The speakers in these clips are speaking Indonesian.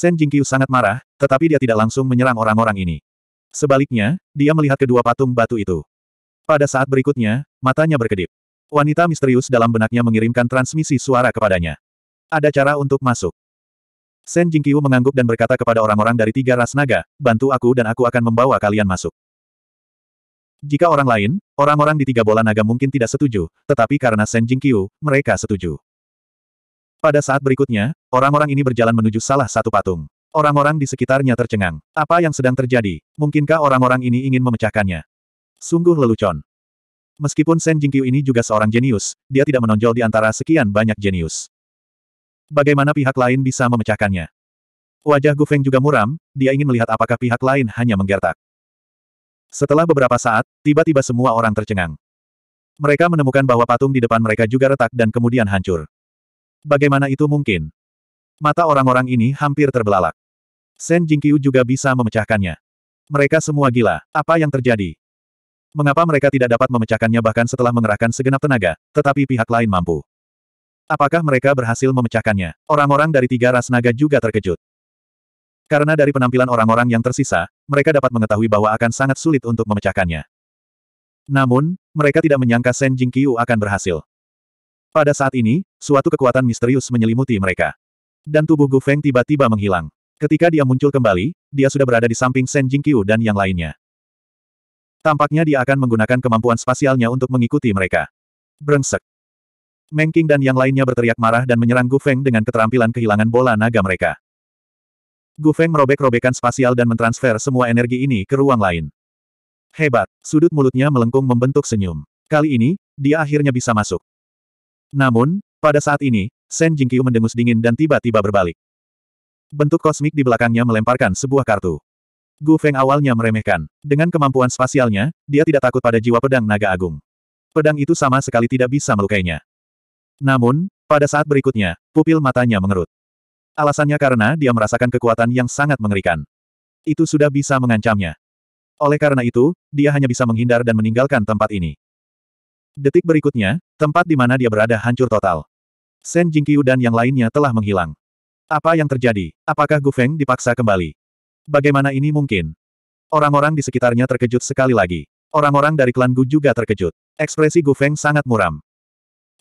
Shen Jingqiu sangat marah, tetapi dia tidak langsung menyerang orang-orang ini. Sebaliknya, dia melihat kedua patung batu itu. Pada saat berikutnya, matanya berkedip. Wanita misterius dalam benaknya mengirimkan transmisi suara kepadanya. Ada cara untuk masuk. Shen Jingqiu mengangguk dan berkata kepada orang-orang dari tiga ras naga, bantu aku dan aku akan membawa kalian masuk. Jika orang lain, orang-orang di tiga bola naga mungkin tidak setuju, tetapi karena Shen Jingqiu, mereka setuju. Pada saat berikutnya, orang-orang ini berjalan menuju salah satu patung. Orang-orang di sekitarnya tercengang. Apa yang sedang terjadi? Mungkinkah orang-orang ini ingin memecahkannya? Sungguh lelucon. Meskipun Shen Jingqiu ini juga seorang jenius, dia tidak menonjol di antara sekian banyak jenius. Bagaimana pihak lain bisa memecahkannya? Wajah Gu Feng juga muram, dia ingin melihat apakah pihak lain hanya menggertak. Setelah beberapa saat, tiba-tiba semua orang tercengang. Mereka menemukan bahwa patung di depan mereka juga retak dan kemudian hancur. Bagaimana itu mungkin? Mata orang-orang ini hampir terbelalak. Shen Jingqiu juga bisa memecahkannya. Mereka semua gila. Apa yang terjadi? Mengapa mereka tidak dapat memecahkannya bahkan setelah mengerahkan segenap tenaga, tetapi pihak lain mampu? Apakah mereka berhasil memecahkannya? Orang-orang dari tiga ras naga juga terkejut. Karena dari penampilan orang-orang yang tersisa, mereka dapat mengetahui bahwa akan sangat sulit untuk memecahkannya. Namun, mereka tidak menyangka Shen Jingqiu akan berhasil. Pada saat ini, suatu kekuatan misterius menyelimuti mereka. Dan tubuh Gu Feng tiba-tiba menghilang. Ketika dia muncul kembali, dia sudah berada di samping Shen Jingqiu dan yang lainnya. Tampaknya dia akan menggunakan kemampuan spasialnya untuk mengikuti mereka. Brengsek. Meng Qing dan yang lainnya berteriak marah dan menyerang Gu Feng dengan keterampilan kehilangan bola naga mereka. Gu Feng merobek-robekan spasial dan mentransfer semua energi ini ke ruang lain. Hebat, sudut mulutnya melengkung membentuk senyum. Kali ini, dia akhirnya bisa masuk. Namun, pada saat ini, Shen Jingqiu mendengus dingin dan tiba-tiba berbalik. Bentuk kosmik di belakangnya melemparkan sebuah kartu. Gu Feng awalnya meremehkan. Dengan kemampuan spasialnya, dia tidak takut pada jiwa pedang naga agung. Pedang itu sama sekali tidak bisa melukainya. Namun, pada saat berikutnya, pupil matanya mengerut. Alasannya karena dia merasakan kekuatan yang sangat mengerikan. Itu sudah bisa mengancamnya. Oleh karena itu, dia hanya bisa menghindar dan meninggalkan tempat ini. Detik berikutnya, tempat di mana dia berada hancur total. Sen Jingqiu dan yang lainnya telah menghilang. Apa yang terjadi? Apakah Gu Feng dipaksa kembali? Bagaimana ini mungkin? Orang-orang di sekitarnya terkejut sekali lagi. Orang-orang dari klan Gu juga terkejut. Ekspresi Gu Feng sangat muram.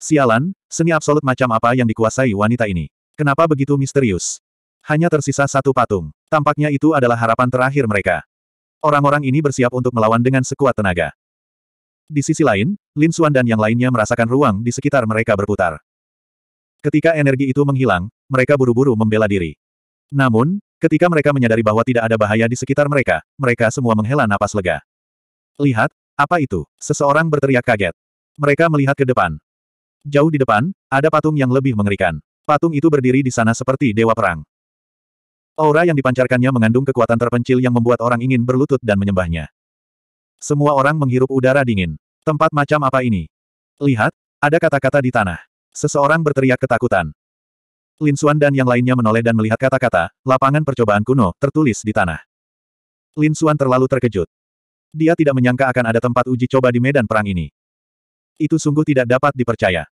Sialan, seni absolut macam apa yang dikuasai wanita ini? Kenapa begitu misterius? Hanya tersisa satu patung. Tampaknya itu adalah harapan terakhir mereka. Orang-orang ini bersiap untuk melawan dengan sekuat tenaga. Di sisi lain, Lin Xuan dan yang lainnya merasakan ruang di sekitar mereka berputar. Ketika energi itu menghilang, mereka buru-buru membela diri. Namun, ketika mereka menyadari bahwa tidak ada bahaya di sekitar mereka, mereka semua menghela napas lega. Lihat, apa itu? Seseorang berteriak kaget. Mereka melihat ke depan. Jauh di depan, ada patung yang lebih mengerikan. Patung itu berdiri di sana seperti dewa perang. Aura yang dipancarkannya mengandung kekuatan terpencil yang membuat orang ingin berlutut dan menyembahnya. Semua orang menghirup udara dingin. Tempat macam apa ini? Lihat, ada kata-kata di tanah. Seseorang berteriak ketakutan. Lin Xuan dan yang lainnya menoleh dan melihat kata-kata, lapangan percobaan kuno, tertulis di tanah. Lin Xuan terlalu terkejut. Dia tidak menyangka akan ada tempat uji coba di medan perang ini. Itu sungguh tidak dapat dipercaya.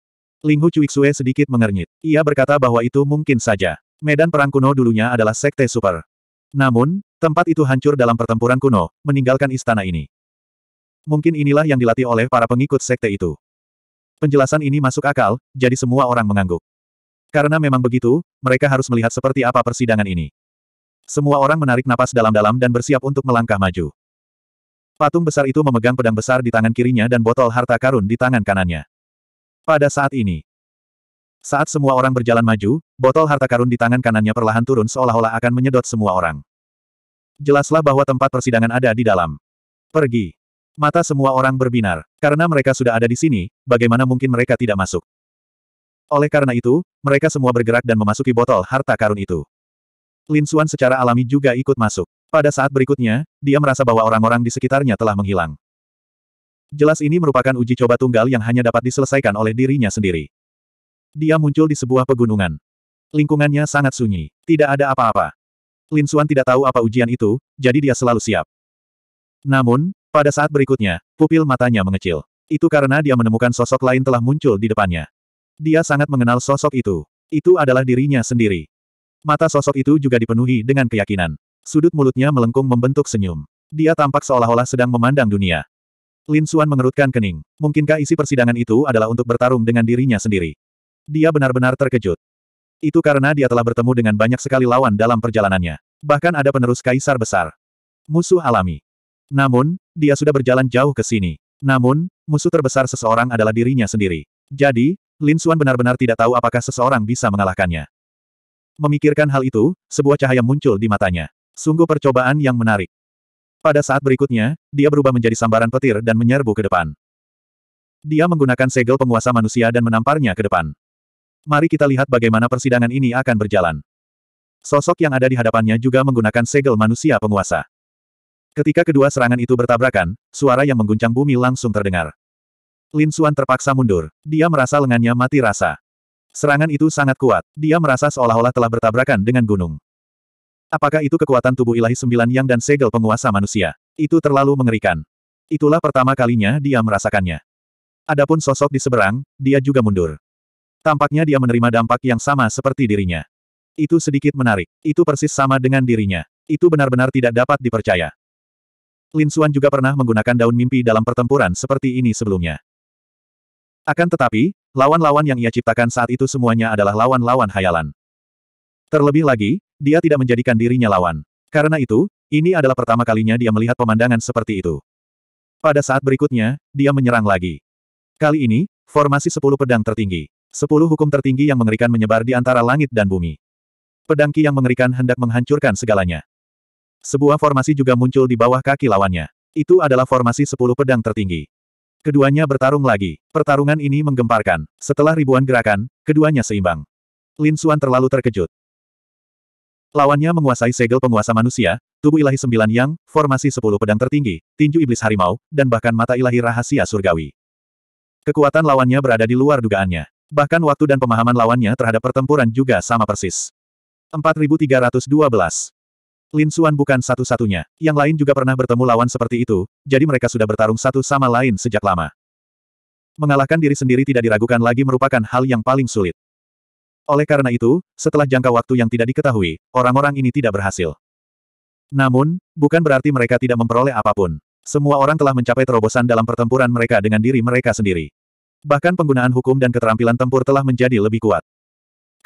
Ling Hu Cuiksue sedikit mengernyit. Ia berkata bahwa itu mungkin saja. Medan perang kuno dulunya adalah sekte super. Namun, tempat itu hancur dalam pertempuran kuno, meninggalkan istana ini. Mungkin inilah yang dilatih oleh para pengikut sekte itu. Penjelasan ini masuk akal, jadi semua orang mengangguk. Karena memang begitu, mereka harus melihat seperti apa persidangan ini. Semua orang menarik napas dalam-dalam dan bersiap untuk melangkah maju. Patung besar itu memegang pedang besar di tangan kirinya dan botol harta karun di tangan kanannya. Pada saat ini, saat semua orang berjalan maju, botol harta karun di tangan kanannya perlahan turun seolah-olah akan menyedot semua orang. Jelaslah bahwa tempat persidangan ada di dalam. Pergi. Mata semua orang berbinar. Karena mereka sudah ada di sini, bagaimana mungkin mereka tidak masuk? Oleh karena itu, mereka semua bergerak dan memasuki botol harta karun itu. Lin Xuan secara alami juga ikut masuk. Pada saat berikutnya, dia merasa bahwa orang-orang di sekitarnya telah menghilang. Jelas ini merupakan uji coba tunggal yang hanya dapat diselesaikan oleh dirinya sendiri. Dia muncul di sebuah pegunungan. Lingkungannya sangat sunyi. Tidak ada apa-apa. Lin Xuan tidak tahu apa ujian itu, jadi dia selalu siap. Namun, pada saat berikutnya, pupil matanya mengecil. Itu karena dia menemukan sosok lain telah muncul di depannya. Dia sangat mengenal sosok itu. Itu adalah dirinya sendiri. Mata sosok itu juga dipenuhi dengan keyakinan. Sudut mulutnya melengkung membentuk senyum. Dia tampak seolah-olah sedang memandang dunia. Lin Xuan mengerutkan kening. Mungkinkah isi persidangan itu adalah untuk bertarung dengan dirinya sendiri? Dia benar-benar terkejut. Itu karena dia telah bertemu dengan banyak sekali lawan dalam perjalanannya. Bahkan ada penerus kaisar besar. Musuh alami. Namun, dia sudah berjalan jauh ke sini. Namun, musuh terbesar seseorang adalah dirinya sendiri. Jadi, Lin Suan benar-benar tidak tahu apakah seseorang bisa mengalahkannya. Memikirkan hal itu, sebuah cahaya muncul di matanya. Sungguh percobaan yang menarik. Pada saat berikutnya, dia berubah menjadi sambaran petir dan menyerbu ke depan. Dia menggunakan segel penguasa manusia dan menamparnya ke depan. Mari kita lihat bagaimana persidangan ini akan berjalan. Sosok yang ada di hadapannya juga menggunakan segel manusia penguasa. Ketika kedua serangan itu bertabrakan, suara yang mengguncang bumi langsung terdengar. Lin Xuan terpaksa mundur. Dia merasa lengannya mati rasa. Serangan itu sangat kuat. Dia merasa seolah-olah telah bertabrakan dengan gunung. Apakah itu kekuatan tubuh ilahi sembilan yang dan segel penguasa manusia? Itu terlalu mengerikan. Itulah pertama kalinya dia merasakannya. Adapun sosok di seberang, dia juga mundur. Tampaknya dia menerima dampak yang sama seperti dirinya. Itu sedikit menarik. Itu persis sama dengan dirinya. Itu benar-benar tidak dapat dipercaya. Lin Xuan juga pernah menggunakan daun mimpi dalam pertempuran seperti ini sebelumnya. Akan tetapi, lawan-lawan yang ia ciptakan saat itu semuanya adalah lawan-lawan hayalan. Terlebih lagi, dia tidak menjadikan dirinya lawan. Karena itu, ini adalah pertama kalinya dia melihat pemandangan seperti itu. Pada saat berikutnya, dia menyerang lagi. Kali ini, formasi sepuluh pedang tertinggi. Sepuluh hukum tertinggi yang mengerikan menyebar di antara langit dan bumi. Pedangki yang mengerikan hendak menghancurkan segalanya. Sebuah formasi juga muncul di bawah kaki lawannya. Itu adalah formasi sepuluh pedang tertinggi. Keduanya bertarung lagi. Pertarungan ini menggemparkan. Setelah ribuan gerakan, keduanya seimbang. Lin Xuan terlalu terkejut. Lawannya menguasai segel penguasa manusia, tubuh ilahi sembilan yang, formasi sepuluh pedang tertinggi, tinju iblis harimau, dan bahkan mata ilahi rahasia surgawi. Kekuatan lawannya berada di luar dugaannya. Bahkan waktu dan pemahaman lawannya terhadap pertempuran juga sama persis. 4312 Lin Suan bukan satu-satunya. Yang lain juga pernah bertemu lawan seperti itu, jadi mereka sudah bertarung satu sama lain sejak lama. Mengalahkan diri sendiri tidak diragukan lagi merupakan hal yang paling sulit. Oleh karena itu, setelah jangka waktu yang tidak diketahui, orang-orang ini tidak berhasil. Namun, bukan berarti mereka tidak memperoleh apapun. Semua orang telah mencapai terobosan dalam pertempuran mereka dengan diri mereka sendiri. Bahkan penggunaan hukum dan keterampilan tempur telah menjadi lebih kuat.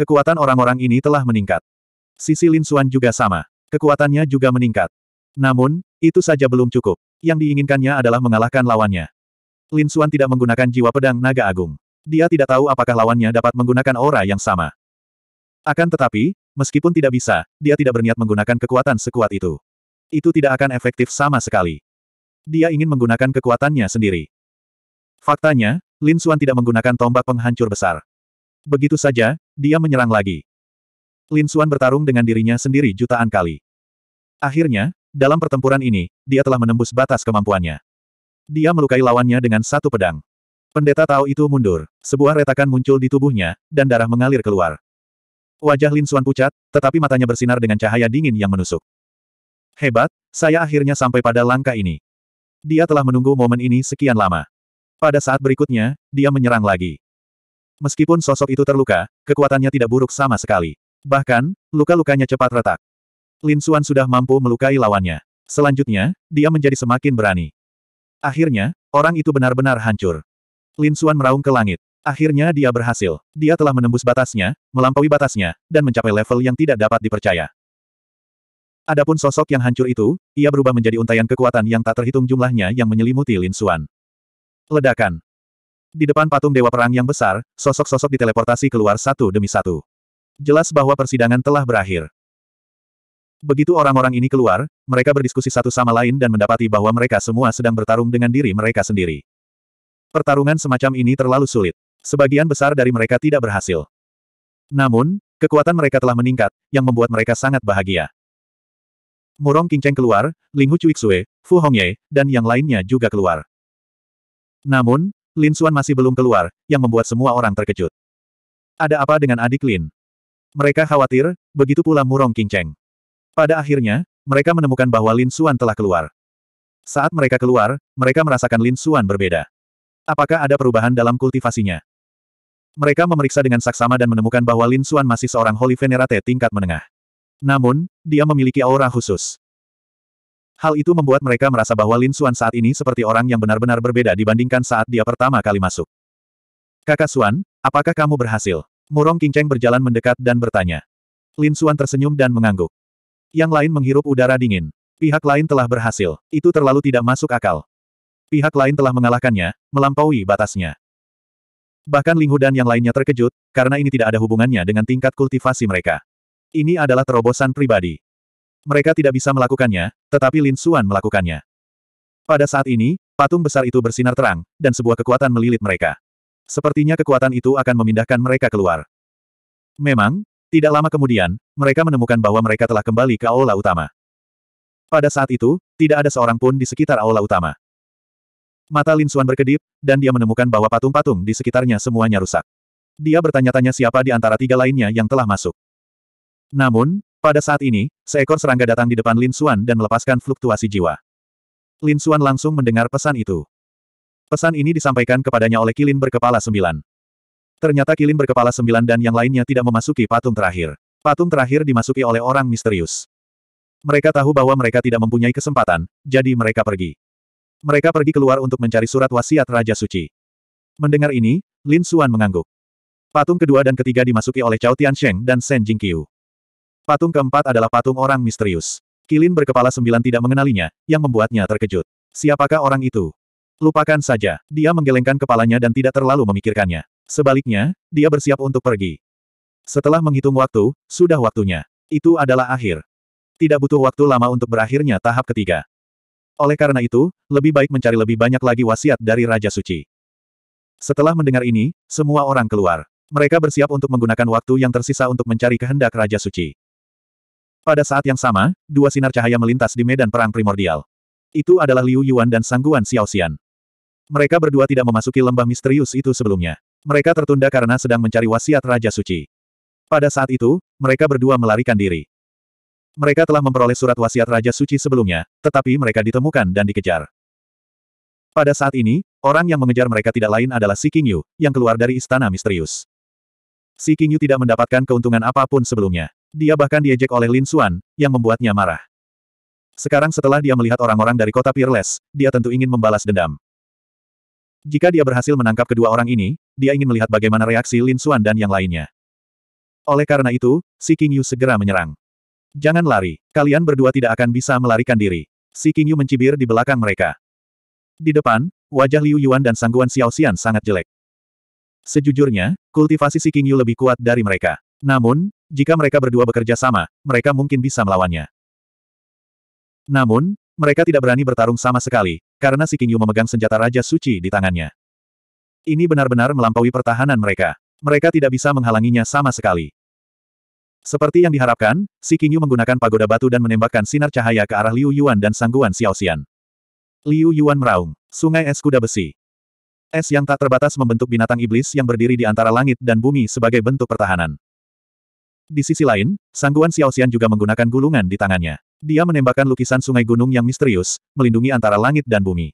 Kekuatan orang-orang ini telah meningkat. Sisi Lin Suan juga sama. Kekuatannya juga meningkat. Namun, itu saja belum cukup. Yang diinginkannya adalah mengalahkan lawannya. Lin Xuan tidak menggunakan jiwa pedang naga agung. Dia tidak tahu apakah lawannya dapat menggunakan aura yang sama. Akan tetapi, meskipun tidak bisa, dia tidak berniat menggunakan kekuatan sekuat itu. Itu tidak akan efektif sama sekali. Dia ingin menggunakan kekuatannya sendiri. Faktanya, Lin Xuan tidak menggunakan tombak penghancur besar. Begitu saja, dia menyerang lagi. Lin Xuan bertarung dengan dirinya sendiri jutaan kali. Akhirnya, dalam pertempuran ini, dia telah menembus batas kemampuannya. Dia melukai lawannya dengan satu pedang. Pendeta Tao itu mundur, sebuah retakan muncul di tubuhnya, dan darah mengalir keluar. Wajah Lin Xuan pucat, tetapi matanya bersinar dengan cahaya dingin yang menusuk. Hebat, saya akhirnya sampai pada langkah ini. Dia telah menunggu momen ini sekian lama. Pada saat berikutnya, dia menyerang lagi. Meskipun sosok itu terluka, kekuatannya tidak buruk sama sekali. Bahkan, luka-lukanya cepat retak. Lin Xuan sudah mampu melukai lawannya. Selanjutnya, dia menjadi semakin berani. Akhirnya, orang itu benar-benar hancur. Lin Xuan meraung ke langit. Akhirnya dia berhasil. Dia telah menembus batasnya, melampaui batasnya, dan mencapai level yang tidak dapat dipercaya. Adapun sosok yang hancur itu, ia berubah menjadi untaian kekuatan yang tak terhitung jumlahnya yang menyelimuti Lin Xuan. Ledakan. Di depan patung Dewa Perang yang besar, sosok-sosok diteleportasi keluar satu demi satu. Jelas bahwa persidangan telah berakhir. Begitu orang-orang ini keluar, mereka berdiskusi satu sama lain dan mendapati bahwa mereka semua sedang bertarung dengan diri mereka sendiri. Pertarungan semacam ini terlalu sulit. Sebagian besar dari mereka tidak berhasil. Namun, kekuatan mereka telah meningkat, yang membuat mereka sangat bahagia. Murong Qingcheng keluar, Ling Hu Cuixue, Fu Hongye, dan yang lainnya juga keluar. Namun, Lin Xuan masih belum keluar, yang membuat semua orang terkejut. Ada apa dengan adik Lin? Mereka khawatir, begitu pula Murong Kingceng. Pada akhirnya, mereka menemukan bahwa Lin Xuan telah keluar. Saat mereka keluar, mereka merasakan Lin Xuan berbeda. Apakah ada perubahan dalam kultivasinya? Mereka memeriksa dengan saksama dan menemukan bahwa Lin Xuan masih seorang Holy Venerate tingkat menengah. Namun, dia memiliki aura khusus. Hal itu membuat mereka merasa bahwa Lin Xuan saat ini seperti orang yang benar-benar berbeda dibandingkan saat dia pertama kali masuk. Kakak Xuan, apakah kamu berhasil? Murong Kingcheng berjalan mendekat dan bertanya. Lin Xuan tersenyum dan mengangguk. Yang lain menghirup udara dingin. Pihak lain telah berhasil. Itu terlalu tidak masuk akal. Pihak lain telah mengalahkannya, melampaui batasnya. Bahkan Ling dan yang lainnya terkejut, karena ini tidak ada hubungannya dengan tingkat kultivasi mereka. Ini adalah terobosan pribadi. Mereka tidak bisa melakukannya, tetapi Lin Xuan melakukannya. Pada saat ini, patung besar itu bersinar terang, dan sebuah kekuatan melilit mereka. Sepertinya kekuatan itu akan memindahkan mereka keluar. Memang, tidak lama kemudian, mereka menemukan bahwa mereka telah kembali ke aula utama. Pada saat itu, tidak ada seorang pun di sekitar aula utama. Mata Lin Xuan berkedip, dan dia menemukan bahwa patung-patung di sekitarnya semuanya rusak. Dia bertanya-tanya siapa di antara tiga lainnya yang telah masuk. Namun, pada saat ini, seekor serangga datang di depan Lin Xuan dan melepaskan fluktuasi jiwa. Lin Xuan langsung mendengar pesan itu. Pesan ini disampaikan kepadanya oleh Kilin berkepala sembilan. Ternyata Kilin berkepala sembilan dan yang lainnya tidak memasuki patung terakhir. Patung terakhir dimasuki oleh orang misterius. Mereka tahu bahwa mereka tidak mempunyai kesempatan, jadi mereka pergi. Mereka pergi keluar untuk mencari surat wasiat Raja Suci. Mendengar ini, Lin Suan mengangguk. Patung kedua dan ketiga dimasuki oleh Chao Tiansheng dan Shen Jingqiu. Patung keempat adalah patung orang misterius. Kilin berkepala sembilan tidak mengenalinya, yang membuatnya terkejut. Siapakah orang itu? Lupakan saja, dia menggelengkan kepalanya dan tidak terlalu memikirkannya. Sebaliknya, dia bersiap untuk pergi. Setelah menghitung waktu, sudah waktunya. Itu adalah akhir. Tidak butuh waktu lama untuk berakhirnya tahap ketiga. Oleh karena itu, lebih baik mencari lebih banyak lagi wasiat dari Raja Suci. Setelah mendengar ini, semua orang keluar. Mereka bersiap untuk menggunakan waktu yang tersisa untuk mencari kehendak Raja Suci. Pada saat yang sama, dua sinar cahaya melintas di medan perang primordial. Itu adalah Liu Yuan dan Sangguan Xiao Xian. Mereka berdua tidak memasuki lembah misterius itu sebelumnya. Mereka tertunda karena sedang mencari wasiat Raja Suci. Pada saat itu, mereka berdua melarikan diri. Mereka telah memperoleh surat wasiat Raja Suci sebelumnya, tetapi mereka ditemukan dan dikejar. Pada saat ini, orang yang mengejar mereka tidak lain adalah Si King Yu, yang keluar dari istana misterius. Si King Yu tidak mendapatkan keuntungan apapun sebelumnya. Dia bahkan diejek oleh Lin Xuan, yang membuatnya marah. Sekarang setelah dia melihat orang-orang dari kota Peerless, dia tentu ingin membalas dendam. Jika dia berhasil menangkap kedua orang ini, dia ingin melihat bagaimana reaksi Lin Xuan dan yang lainnya. Oleh karena itu, si King Yu segera menyerang. Jangan lari, kalian berdua tidak akan bisa melarikan diri. Si King Yu mencibir di belakang mereka. Di depan, wajah Liu Yuan dan sangguan Xiao Xian sangat jelek. Sejujurnya, kultivasi si King Yu lebih kuat dari mereka. Namun, jika mereka berdua bekerja sama, mereka mungkin bisa melawannya. Namun, mereka tidak berani bertarung sama sekali, karena si King Yu memegang senjata Raja Suci di tangannya. Ini benar-benar melampaui pertahanan mereka. Mereka tidak bisa menghalanginya sama sekali. Seperti yang diharapkan, si King Yu menggunakan pagoda batu dan menembakkan sinar cahaya ke arah Liu Yuan dan Sangguan Xiao Xian. Liu Yuan meraung. Sungai es kuda besi. Es yang tak terbatas membentuk binatang iblis yang berdiri di antara langit dan bumi sebagai bentuk pertahanan. Di sisi lain, Sangguan Xiao Xian juga menggunakan gulungan di tangannya. Dia menembakkan lukisan sungai gunung yang misterius, melindungi antara langit dan bumi.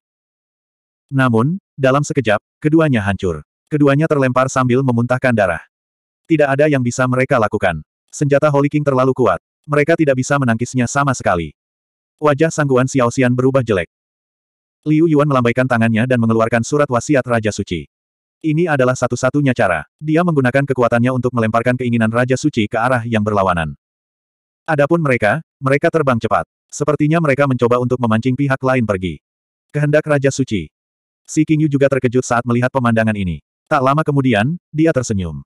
Namun, dalam sekejap, keduanya hancur. Keduanya terlempar sambil memuntahkan darah. Tidak ada yang bisa mereka lakukan. Senjata Holy King terlalu kuat. Mereka tidak bisa menangkisnya sama sekali. Wajah sangguan Xiao Xian berubah jelek. Liu Yuan melambaikan tangannya dan mengeluarkan surat wasiat Raja Suci. Ini adalah satu-satunya cara. Dia menggunakan kekuatannya untuk melemparkan keinginan Raja Suci ke arah yang berlawanan. Adapun mereka, mereka terbang cepat. Sepertinya mereka mencoba untuk memancing pihak lain pergi. Kehendak Raja Suci. Si King Yu juga terkejut saat melihat pemandangan ini. Tak lama kemudian, dia tersenyum.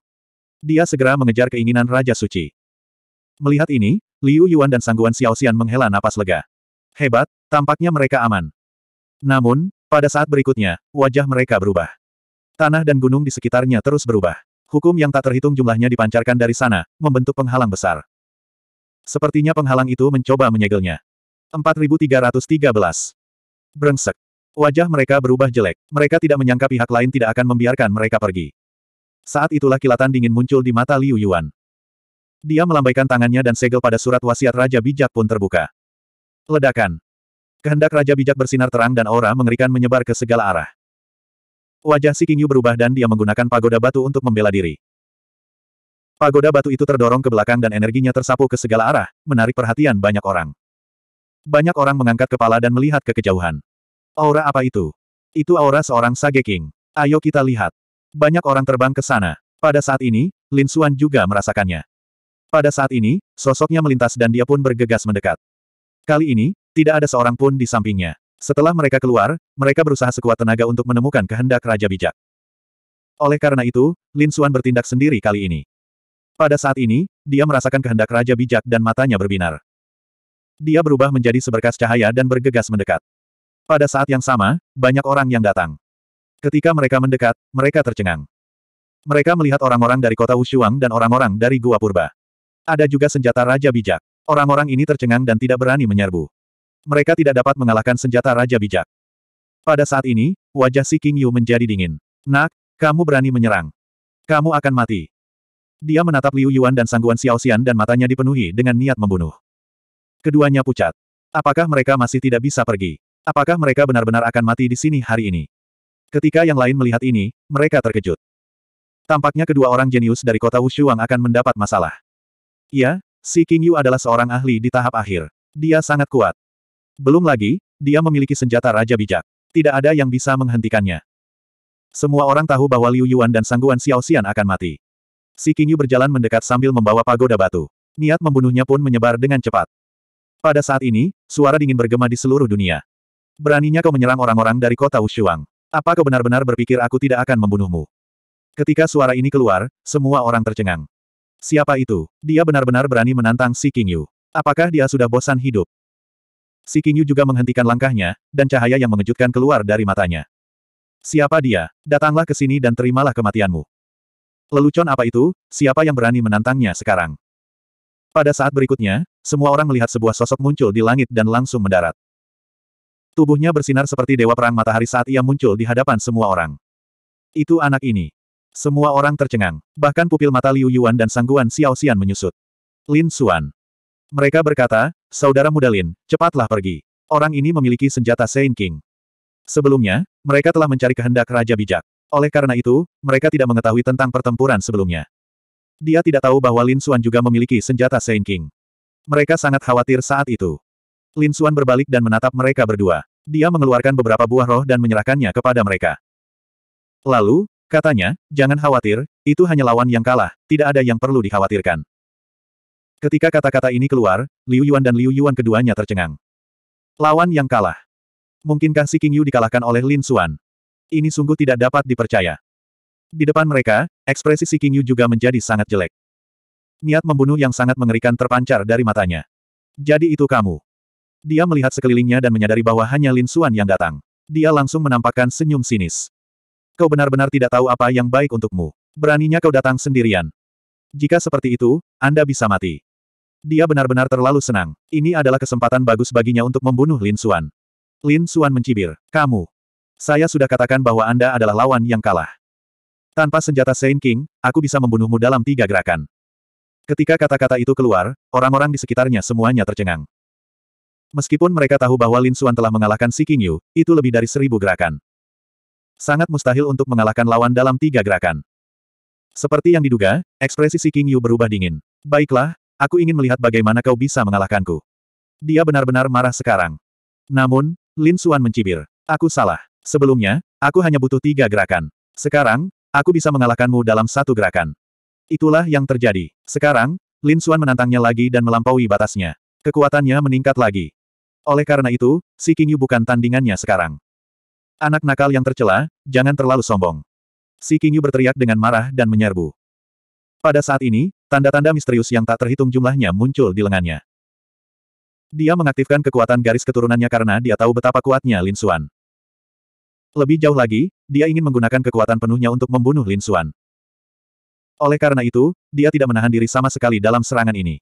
Dia segera mengejar keinginan Raja Suci. Melihat ini, Liu Yuan dan Sangguan Xiao Xian menghela napas lega. Hebat, tampaknya mereka aman. Namun, pada saat berikutnya, wajah mereka berubah. Tanah dan gunung di sekitarnya terus berubah. Hukum yang tak terhitung jumlahnya dipancarkan dari sana, membentuk penghalang besar. Sepertinya penghalang itu mencoba menyegelnya. 4313. Brengsek. Wajah mereka berubah jelek. Mereka tidak menyangka pihak lain tidak akan membiarkan mereka pergi. Saat itulah kilatan dingin muncul di mata Liu Yuan. Dia melambaikan tangannya dan segel pada surat wasiat Raja Bijak pun terbuka. Ledakan. Kehendak Raja Bijak bersinar terang dan aura mengerikan menyebar ke segala arah. Wajah si Yu berubah dan dia menggunakan pagoda batu untuk membela diri. Pagoda batu itu terdorong ke belakang dan energinya tersapu ke segala arah, menarik perhatian banyak orang. Banyak orang mengangkat kepala dan melihat ke kejauhan. Aura apa itu? Itu aura seorang Sage King. Ayo kita lihat. Banyak orang terbang ke sana. Pada saat ini, Lin Xuan juga merasakannya. Pada saat ini, sosoknya melintas dan dia pun bergegas mendekat. Kali ini, tidak ada seorang pun di sampingnya. Setelah mereka keluar, mereka berusaha sekuat tenaga untuk menemukan kehendak Raja Bijak. Oleh karena itu, Lin Xuan bertindak sendiri kali ini. Pada saat ini, dia merasakan kehendak Raja Bijak dan matanya berbinar. Dia berubah menjadi seberkas cahaya dan bergegas mendekat. Pada saat yang sama, banyak orang yang datang. Ketika mereka mendekat, mereka tercengang. Mereka melihat orang-orang dari kota Wushuang dan orang-orang dari Gua Purba. Ada juga senjata Raja Bijak. Orang-orang ini tercengang dan tidak berani menyerbu. Mereka tidak dapat mengalahkan senjata Raja Bijak. Pada saat ini, wajah si King Yu menjadi dingin. Nak, kamu berani menyerang. Kamu akan mati. Dia menatap Liu Yuan dan Sangguan Xiao Xian dan matanya dipenuhi dengan niat membunuh. Keduanya pucat. Apakah mereka masih tidak bisa pergi? Apakah mereka benar-benar akan mati di sini hari ini? Ketika yang lain melihat ini, mereka terkejut. Tampaknya kedua orang jenius dari kota Wushuang akan mendapat masalah. Ya, si King Yu adalah seorang ahli di tahap akhir. Dia sangat kuat. Belum lagi, dia memiliki senjata Raja Bijak. Tidak ada yang bisa menghentikannya. Semua orang tahu bahwa Liu Yuan dan Sangguan Xiao Xian akan mati. Si Qingyu berjalan mendekat sambil membawa pagoda batu. Niat membunuhnya pun menyebar dengan cepat. Pada saat ini, suara dingin bergema di seluruh dunia. Beraninya kau menyerang orang-orang dari kota Wushuang. Apa kau benar-benar berpikir aku tidak akan membunuhmu? Ketika suara ini keluar, semua orang tercengang. Siapa itu? Dia benar-benar berani menantang si Qingyu. Apakah dia sudah bosan hidup? Si Qingyu juga menghentikan langkahnya, dan cahaya yang mengejutkan keluar dari matanya. Siapa dia? Datanglah ke sini dan terimalah kematianmu. Lelucon apa itu, siapa yang berani menantangnya sekarang? Pada saat berikutnya, semua orang melihat sebuah sosok muncul di langit dan langsung mendarat. Tubuhnya bersinar seperti dewa perang matahari saat ia muncul di hadapan semua orang. Itu anak ini. Semua orang tercengang. Bahkan pupil mata Liu Yuan dan sangguan Xiao Xian menyusut. Lin Xuan. Mereka berkata, Saudara muda Lin, cepatlah pergi. Orang ini memiliki senjata Saint King. Sebelumnya, mereka telah mencari kehendak Raja Bijak. Oleh karena itu, mereka tidak mengetahui tentang pertempuran sebelumnya. Dia tidak tahu bahwa Lin Xuan juga memiliki senjata Saint King. Mereka sangat khawatir saat itu. Lin Xuan berbalik dan menatap mereka berdua. Dia mengeluarkan beberapa buah roh dan menyerahkannya kepada mereka. Lalu, katanya, jangan khawatir, itu hanya lawan yang kalah, tidak ada yang perlu dikhawatirkan. Ketika kata-kata ini keluar, Liu Yuan dan Liu Yuan keduanya tercengang. Lawan yang kalah. Mungkinkah si King Yu dikalahkan oleh Lin Xuan? Ini sungguh tidak dapat dipercaya. Di depan mereka, ekspresi si Yu juga menjadi sangat jelek. Niat membunuh yang sangat mengerikan terpancar dari matanya. Jadi itu kamu. Dia melihat sekelilingnya dan menyadari bahwa hanya Lin Suan yang datang. Dia langsung menampakkan senyum sinis. Kau benar-benar tidak tahu apa yang baik untukmu. Beraninya kau datang sendirian. Jika seperti itu, Anda bisa mati. Dia benar-benar terlalu senang. Ini adalah kesempatan bagus baginya untuk membunuh Lin Suan. Lin Suan mencibir. Kamu. Saya sudah katakan bahwa Anda adalah lawan yang kalah. Tanpa senjata Saint King, aku bisa membunuhmu dalam tiga gerakan. Ketika kata-kata itu keluar, orang-orang di sekitarnya semuanya tercengang. Meskipun mereka tahu bahwa Lin Xuan telah mengalahkan Si King Yu, itu lebih dari seribu gerakan. Sangat mustahil untuk mengalahkan lawan dalam tiga gerakan. Seperti yang diduga, ekspresi Si King Yu berubah dingin. Baiklah, aku ingin melihat bagaimana kau bisa mengalahkanku. Dia benar-benar marah sekarang. Namun, Lin Xuan mencibir. Aku salah. Sebelumnya, aku hanya butuh tiga gerakan. Sekarang, aku bisa mengalahkanmu dalam satu gerakan. Itulah yang terjadi. Sekarang, Lin Xuan menantangnya lagi dan melampaui batasnya. Kekuatannya meningkat lagi. Oleh karena itu, si Qingyu bukan tandingannya sekarang. Anak nakal yang tercela, jangan terlalu sombong. Si Qingyu berteriak dengan marah dan menyerbu. Pada saat ini, tanda-tanda misterius yang tak terhitung jumlahnya muncul di lengannya. Dia mengaktifkan kekuatan garis keturunannya karena dia tahu betapa kuatnya Lin Xuan. Lebih jauh lagi, dia ingin menggunakan kekuatan penuhnya untuk membunuh Lin Xuan. Oleh karena itu, dia tidak menahan diri sama sekali dalam serangan ini.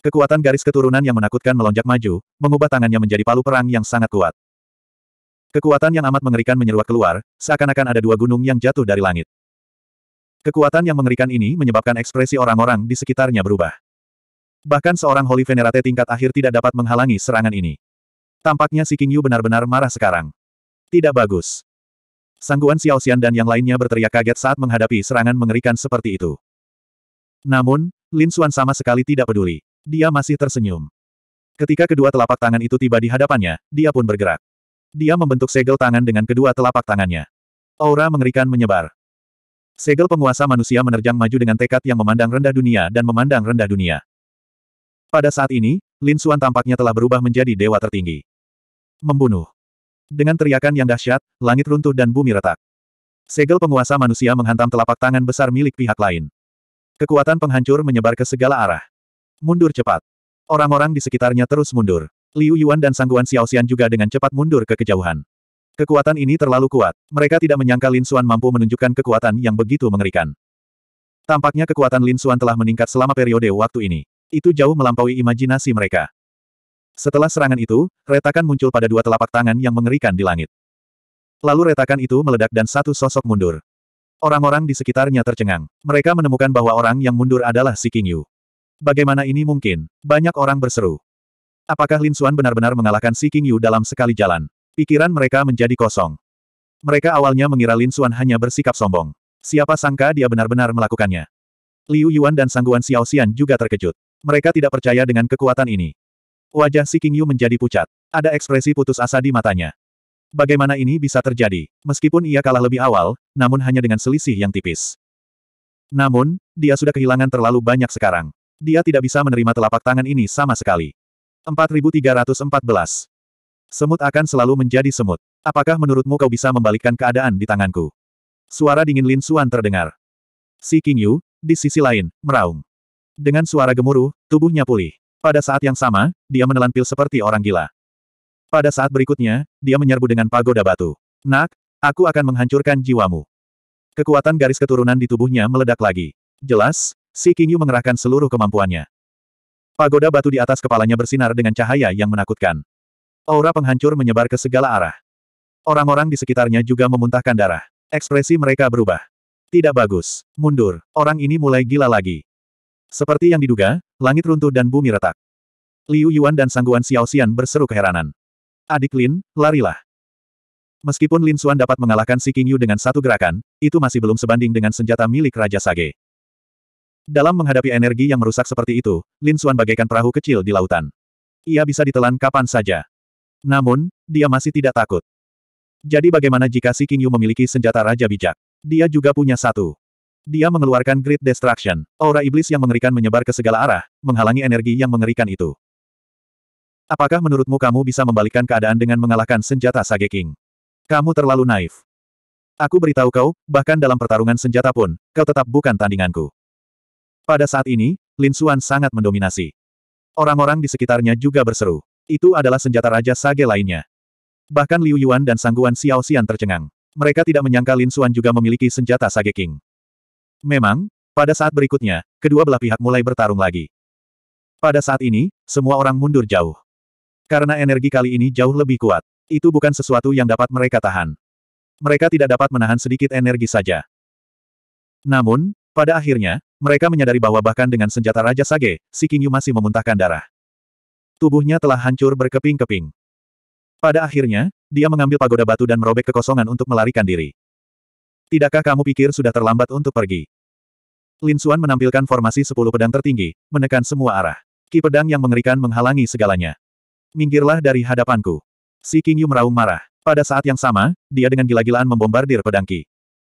Kekuatan garis keturunan yang menakutkan melonjak maju, mengubah tangannya menjadi palu perang yang sangat kuat. Kekuatan yang amat mengerikan menyeruak keluar, seakan-akan ada dua gunung yang jatuh dari langit. Kekuatan yang mengerikan ini menyebabkan ekspresi orang-orang di sekitarnya berubah. Bahkan seorang Holy Venerate tingkat akhir tidak dapat menghalangi serangan ini. Tampaknya si King Yu benar-benar marah sekarang. Tidak bagus. Sangguan Xiaoxian dan yang lainnya berteriak kaget saat menghadapi serangan mengerikan seperti itu. Namun, Lin Xuan sama sekali tidak peduli. Dia masih tersenyum. Ketika kedua telapak tangan itu tiba di hadapannya, dia pun bergerak. Dia membentuk segel tangan dengan kedua telapak tangannya. Aura mengerikan menyebar. Segel penguasa manusia menerjang maju dengan tekad yang memandang rendah dunia dan memandang rendah dunia. Pada saat ini, Lin Xuan tampaknya telah berubah menjadi dewa tertinggi. Membunuh. Dengan teriakan yang dahsyat, langit runtuh dan bumi retak. Segel penguasa manusia menghantam telapak tangan besar milik pihak lain. Kekuatan penghancur menyebar ke segala arah. Mundur cepat. Orang-orang di sekitarnya terus mundur. Liu Yuan dan Sangguan Xiao Xian juga dengan cepat mundur ke kejauhan. Kekuatan ini terlalu kuat. Mereka tidak menyangka Lin Xuan mampu menunjukkan kekuatan yang begitu mengerikan. Tampaknya kekuatan Lin Xuan telah meningkat selama periode waktu ini. Itu jauh melampaui imajinasi mereka. Setelah serangan itu, retakan muncul pada dua telapak tangan yang mengerikan di langit. Lalu retakan itu meledak dan satu sosok mundur. Orang-orang di sekitarnya tercengang. Mereka menemukan bahwa orang yang mundur adalah si King Yu. Bagaimana ini mungkin? Banyak orang berseru. Apakah Lin Xuan benar-benar mengalahkan si King Yu dalam sekali jalan? Pikiran mereka menjadi kosong. Mereka awalnya mengira Lin Xuan hanya bersikap sombong. Siapa sangka dia benar-benar melakukannya. Liu Yuan dan Sangguan Xiao Xian juga terkejut. Mereka tidak percaya dengan kekuatan ini. Wajah si King menjadi pucat. Ada ekspresi putus asa di matanya. Bagaimana ini bisa terjadi? Meskipun ia kalah lebih awal, namun hanya dengan selisih yang tipis. Namun, dia sudah kehilangan terlalu banyak sekarang. Dia tidak bisa menerima telapak tangan ini sama sekali. 4314. Semut akan selalu menjadi semut. Apakah menurutmu kau bisa membalikkan keadaan di tanganku? Suara dingin Lin Suan terdengar. Si King di sisi lain, meraung. Dengan suara gemuruh, tubuhnya pulih. Pada saat yang sama, dia menelan pil seperti orang gila. Pada saat berikutnya, dia menyerbu dengan pagoda batu. Nak, aku akan menghancurkan jiwamu. Kekuatan garis keturunan di tubuhnya meledak lagi. Jelas, si King Yu mengerahkan seluruh kemampuannya. Pagoda batu di atas kepalanya bersinar dengan cahaya yang menakutkan. Aura penghancur menyebar ke segala arah. Orang-orang di sekitarnya juga memuntahkan darah. Ekspresi mereka berubah. Tidak bagus. Mundur. Orang ini mulai gila lagi. Seperti yang diduga, langit runtuh dan bumi retak. Liu Yuan dan Sangguan Xiao Xian berseru keheranan. Adik Lin, larilah. Meskipun Lin Xuan dapat mengalahkan Si King Yu dengan satu gerakan, itu masih belum sebanding dengan senjata milik Raja Sage. Dalam menghadapi energi yang merusak seperti itu, Lin Xuan bagaikan perahu kecil di lautan. Ia bisa ditelan kapan saja. Namun, dia masih tidak takut. Jadi bagaimana jika Si King Yu memiliki senjata Raja Bijak? Dia juga punya satu. Dia mengeluarkan Great Destruction. Aura iblis yang mengerikan menyebar ke segala arah, menghalangi energi yang mengerikan itu. Apakah menurutmu kamu bisa membalikkan keadaan dengan mengalahkan senjata Sage King? Kamu terlalu naif. Aku beritahu kau, bahkan dalam pertarungan senjata pun, kau tetap bukan tandinganku. Pada saat ini, Lin Xuan sangat mendominasi. Orang-orang di sekitarnya juga berseru. Itu adalah senjata Raja Sage lainnya. Bahkan Liu Yuan dan Sangguan Xiao Xian tercengang. Mereka tidak menyangka Lin Xuan juga memiliki senjata Sage King. Memang, pada saat berikutnya, kedua belah pihak mulai bertarung lagi. Pada saat ini, semua orang mundur jauh. Karena energi kali ini jauh lebih kuat. Itu bukan sesuatu yang dapat mereka tahan. Mereka tidak dapat menahan sedikit energi saja. Namun, pada akhirnya, mereka menyadari bahwa bahkan dengan senjata Raja Sage, si Kingyu masih memuntahkan darah. Tubuhnya telah hancur berkeping-keping. Pada akhirnya, dia mengambil pagoda batu dan merobek kekosongan untuk melarikan diri. Tidakkah kamu pikir sudah terlambat untuk pergi? Lin Xuan menampilkan formasi sepuluh pedang tertinggi, menekan semua arah. Ki pedang yang mengerikan menghalangi segalanya. Minggirlah dari hadapanku. Si King Yu meraung marah. Pada saat yang sama, dia dengan gila-gilaan membombardir pedang Ki.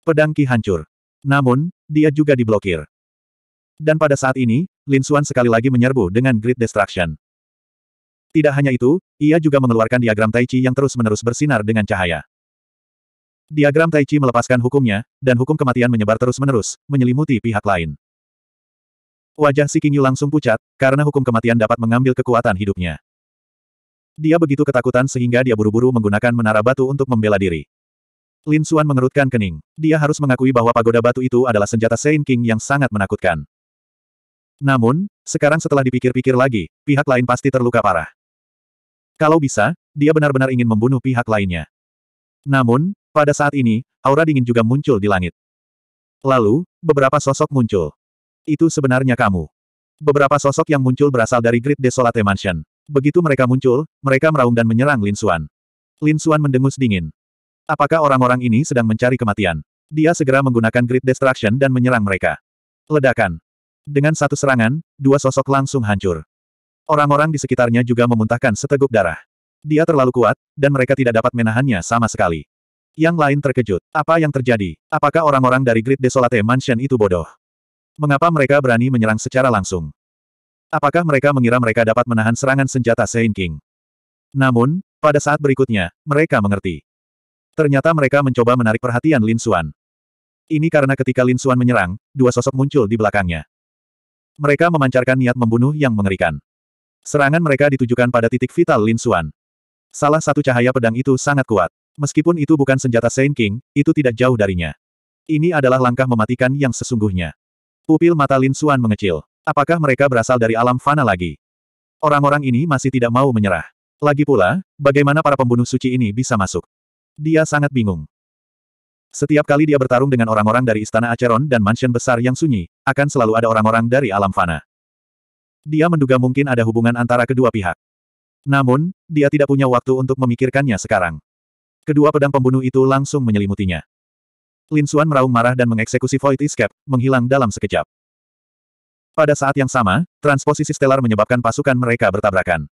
Pedang Ki hancur. Namun, dia juga diblokir. Dan pada saat ini, Lin Xuan sekali lagi menyerbu dengan Great Destruction. Tidak hanya itu, ia juga mengeluarkan diagram Tai Chi yang terus-menerus bersinar dengan cahaya. Diagram Tai Chi melepaskan hukumnya, dan hukum kematian menyebar terus-menerus, menyelimuti pihak lain. Wajah si King langsung pucat, karena hukum kematian dapat mengambil kekuatan hidupnya. Dia begitu ketakutan sehingga dia buru-buru menggunakan menara batu untuk membela diri. Lin Xuan mengerutkan kening. Dia harus mengakui bahwa pagoda batu itu adalah senjata Sein King yang sangat menakutkan. Namun, sekarang setelah dipikir-pikir lagi, pihak lain pasti terluka parah. Kalau bisa, dia benar-benar ingin membunuh pihak lainnya. Namun, pada saat ini, aura dingin juga muncul di langit. Lalu, beberapa sosok muncul. Itu sebenarnya kamu. Beberapa sosok yang muncul berasal dari Grid Desolate Mansion. Begitu mereka muncul, mereka meraung dan menyerang Lin Xuan. Lin Xuan mendengus dingin. Apakah orang-orang ini sedang mencari kematian? Dia segera menggunakan Grid Destruction dan menyerang mereka. Ledakan. Dengan satu serangan, dua sosok langsung hancur. Orang-orang di sekitarnya juga memuntahkan seteguk darah. Dia terlalu kuat, dan mereka tidak dapat menahannya sama sekali. Yang lain terkejut. Apa yang terjadi? Apakah orang-orang dari Grid Desolate Mansion itu bodoh? Mengapa mereka berani menyerang secara langsung? Apakah mereka mengira mereka dapat menahan serangan senjata Saint King? Namun, pada saat berikutnya, mereka mengerti. Ternyata mereka mencoba menarik perhatian Lin Xuan. Ini karena ketika Lin Xuan menyerang, dua sosok muncul di belakangnya. Mereka memancarkan niat membunuh yang mengerikan. Serangan mereka ditujukan pada titik vital Lin Xuan. Salah satu cahaya pedang itu sangat kuat. Meskipun itu bukan senjata Saint King, itu tidak jauh darinya. Ini adalah langkah mematikan yang sesungguhnya. Pupil mata Lin Xuan mengecil. Apakah mereka berasal dari alam fana lagi? Orang-orang ini masih tidak mau menyerah. Lagi pula, bagaimana para pembunuh suci ini bisa masuk? Dia sangat bingung. Setiap kali dia bertarung dengan orang-orang dari Istana Acheron dan mansion besar yang sunyi, akan selalu ada orang-orang dari alam fana. Dia menduga mungkin ada hubungan antara kedua pihak. Namun, dia tidak punya waktu untuk memikirkannya sekarang. Kedua pedang pembunuh itu langsung menyelimutinya. Lin Xuan meraung marah dan mengeksekusi Void Escape, menghilang dalam sekejap. Pada saat yang sama, transposisi stellar menyebabkan pasukan mereka bertabrakan.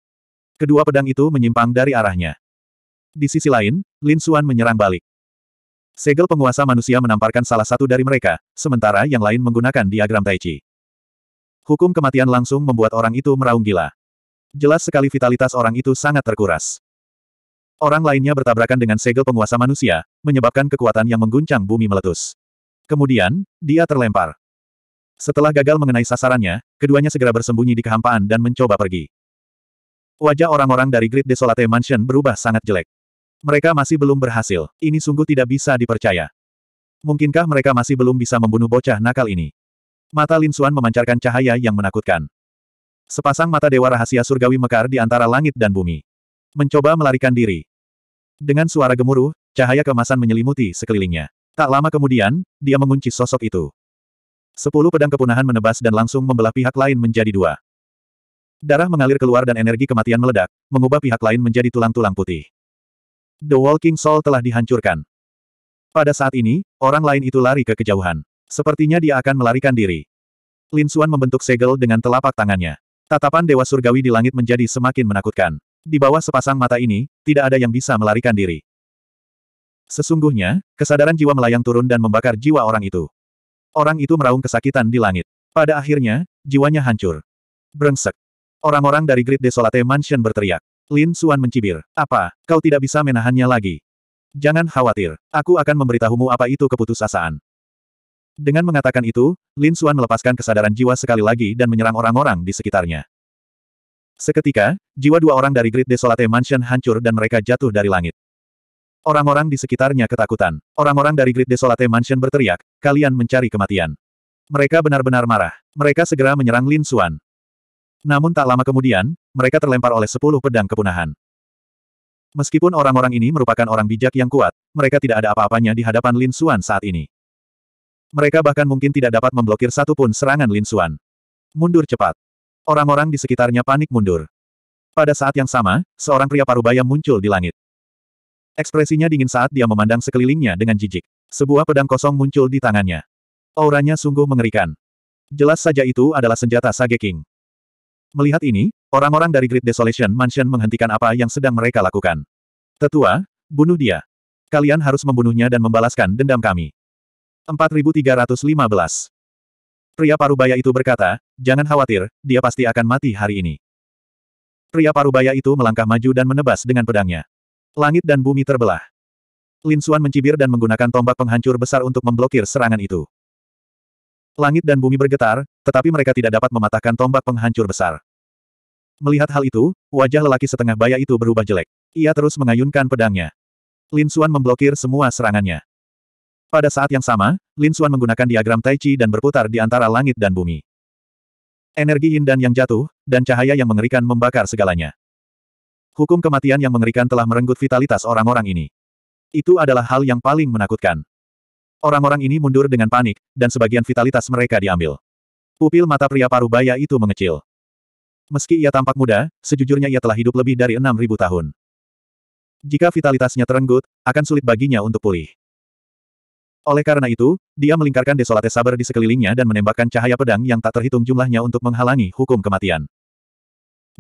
Kedua pedang itu menyimpang dari arahnya. Di sisi lain, Lin Xuan menyerang balik. Segel penguasa manusia menamparkan salah satu dari mereka, sementara yang lain menggunakan diagram Tai Chi. Hukum kematian langsung membuat orang itu meraung gila. Jelas sekali vitalitas orang itu sangat terkuras. Orang lainnya bertabrakan dengan segel penguasa manusia, menyebabkan kekuatan yang mengguncang bumi meletus. Kemudian, dia terlempar. Setelah gagal mengenai sasarannya, keduanya segera bersembunyi di kehampaan dan mencoba pergi. Wajah orang-orang dari Great Desolate Mansion berubah sangat jelek. Mereka masih belum berhasil, ini sungguh tidak bisa dipercaya. Mungkinkah mereka masih belum bisa membunuh bocah nakal ini? Mata Lin Suan memancarkan cahaya yang menakutkan. Sepasang mata dewa rahasia surgawi mekar di antara langit dan bumi mencoba melarikan diri. Dengan suara gemuruh, cahaya kemasan menyelimuti sekelilingnya. Tak lama kemudian, dia mengunci sosok itu. Sepuluh pedang kepunahan menebas dan langsung membelah pihak lain menjadi dua. Darah mengalir keluar dan energi kematian meledak, mengubah pihak lain menjadi tulang-tulang putih. The Walking Soul telah dihancurkan. Pada saat ini, orang lain itu lari ke kejauhan. Sepertinya dia akan melarikan diri. Lin Xuan membentuk segel dengan telapak tangannya. Tatapan Dewa Surgawi di langit menjadi semakin menakutkan. Di bawah sepasang mata ini, tidak ada yang bisa melarikan diri. Sesungguhnya, kesadaran jiwa melayang turun dan membakar jiwa orang itu. Orang itu meraung kesakitan di langit. Pada akhirnya, jiwanya hancur. Brengsek. Orang-orang dari Great Desolate Mansion berteriak. Lin Suan mencibir. Apa, kau tidak bisa menahannya lagi? Jangan khawatir, aku akan memberitahumu apa itu keputusasaan. Dengan mengatakan itu, Lin Suan melepaskan kesadaran jiwa sekali lagi dan menyerang orang-orang di sekitarnya. Seketika, jiwa dua orang dari Great Desolate Mansion hancur dan mereka jatuh dari langit. Orang-orang di sekitarnya ketakutan. Orang-orang dari Great Desolate Mansion berteriak, kalian mencari kematian. Mereka benar-benar marah. Mereka segera menyerang Lin Xuan. Namun tak lama kemudian, mereka terlempar oleh sepuluh pedang kepunahan. Meskipun orang-orang ini merupakan orang bijak yang kuat, mereka tidak ada apa-apanya di hadapan Lin Xuan saat ini. Mereka bahkan mungkin tidak dapat memblokir satu pun serangan Lin Xuan. Mundur cepat. Orang-orang di sekitarnya panik mundur. Pada saat yang sama, seorang pria parubaya muncul di langit. Ekspresinya dingin saat dia memandang sekelilingnya dengan jijik. Sebuah pedang kosong muncul di tangannya. Auranya sungguh mengerikan. Jelas saja itu adalah senjata Sage King. Melihat ini, orang-orang dari Great Desolation Mansion menghentikan apa yang sedang mereka lakukan. Tetua, bunuh dia. Kalian harus membunuhnya dan membalaskan dendam kami. 4315 Pria parubaya itu berkata, jangan khawatir, dia pasti akan mati hari ini. Pria parubaya itu melangkah maju dan menebas dengan pedangnya. Langit dan bumi terbelah. Lin Xuan mencibir dan menggunakan tombak penghancur besar untuk memblokir serangan itu. Langit dan bumi bergetar, tetapi mereka tidak dapat mematahkan tombak penghancur besar. Melihat hal itu, wajah lelaki setengah baya itu berubah jelek. Ia terus mengayunkan pedangnya. Lin Xuan memblokir semua serangannya. Pada saat yang sama, Lin Xuan menggunakan diagram Tai Chi dan berputar di antara langit dan bumi. Energi yin dan yang jatuh, dan cahaya yang mengerikan membakar segalanya. Hukum kematian yang mengerikan telah merenggut vitalitas orang-orang ini. Itu adalah hal yang paling menakutkan. Orang-orang ini mundur dengan panik, dan sebagian vitalitas mereka diambil. Pupil mata pria parubaya itu mengecil. Meski ia tampak muda, sejujurnya ia telah hidup lebih dari 6.000 tahun. Jika vitalitasnya terenggut, akan sulit baginya untuk pulih. Oleh karena itu, dia melingkarkan desolate sabar di sekelilingnya dan menembakkan cahaya pedang yang tak terhitung jumlahnya untuk menghalangi hukum kematian.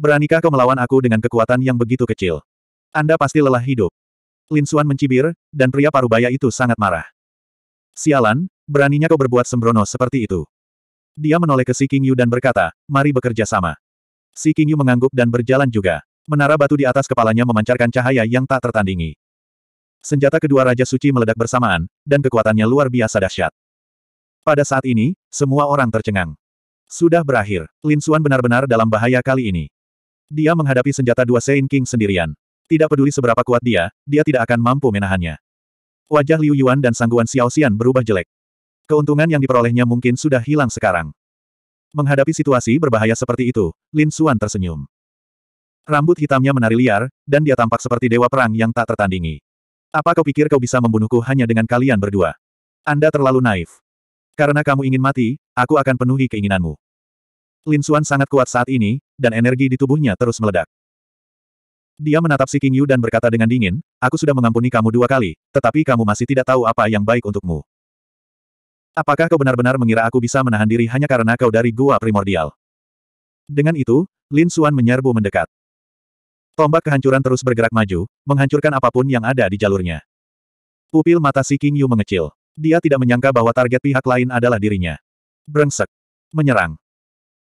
Beranikah kau melawan aku dengan kekuatan yang begitu kecil? Anda pasti lelah hidup. Lin Suan mencibir, dan pria parubaya itu sangat marah. Sialan, beraninya kau berbuat sembrono seperti itu. Dia menoleh ke Si King Yu dan berkata, mari bekerja sama. Si King Yu mengangguk dan berjalan juga. Menara batu di atas kepalanya memancarkan cahaya yang tak tertandingi senjata kedua Raja Suci meledak bersamaan, dan kekuatannya luar biasa dahsyat. Pada saat ini, semua orang tercengang. Sudah berakhir, Lin Xuan benar-benar dalam bahaya kali ini. Dia menghadapi senjata dua Sein King sendirian. Tidak peduli seberapa kuat dia, dia tidak akan mampu menahannya. Wajah Liu Yuan dan sangguan Xiao Xian berubah jelek. Keuntungan yang diperolehnya mungkin sudah hilang sekarang. Menghadapi situasi berbahaya seperti itu, Lin Xuan tersenyum. Rambut hitamnya menari liar, dan dia tampak seperti dewa perang yang tak tertandingi. Apa kau pikir kau bisa membunuhku hanya dengan kalian berdua? Anda terlalu naif. Karena kamu ingin mati, aku akan penuhi keinginanmu. Lin Xuan sangat kuat saat ini, dan energi di tubuhnya terus meledak. Dia menatap si King Yu dan berkata dengan dingin, aku sudah mengampuni kamu dua kali, tetapi kamu masih tidak tahu apa yang baik untukmu. Apakah kau benar-benar mengira aku bisa menahan diri hanya karena kau dari gua primordial? Dengan itu, Lin Xuan menyerbu mendekat. Tombak kehancuran terus bergerak maju, menghancurkan apapun yang ada di jalurnya. Pupil mata si King Yu mengecil. Dia tidak menyangka bahwa target pihak lain adalah dirinya. Brengsek. Menyerang.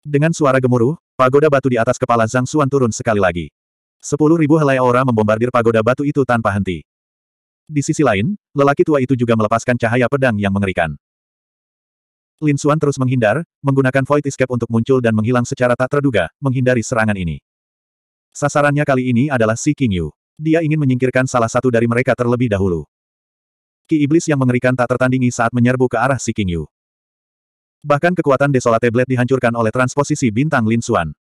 Dengan suara gemuruh, pagoda batu di atas kepala Zhang Xuan turun sekali lagi. Sepuluh ribu helai aura membombardir pagoda batu itu tanpa henti. Di sisi lain, lelaki tua itu juga melepaskan cahaya pedang yang mengerikan. Lin Xuan terus menghindar, menggunakan Void Escape untuk muncul dan menghilang secara tak terduga, menghindari serangan ini. Sasarannya kali ini adalah Si King Yu. Dia ingin menyingkirkan salah satu dari mereka terlebih dahulu. Ki Iblis yang mengerikan tak tertandingi saat menyerbu ke arah Si King Yu. Bahkan kekuatan Desolate Blade dihancurkan oleh transposisi bintang Lin Xuan.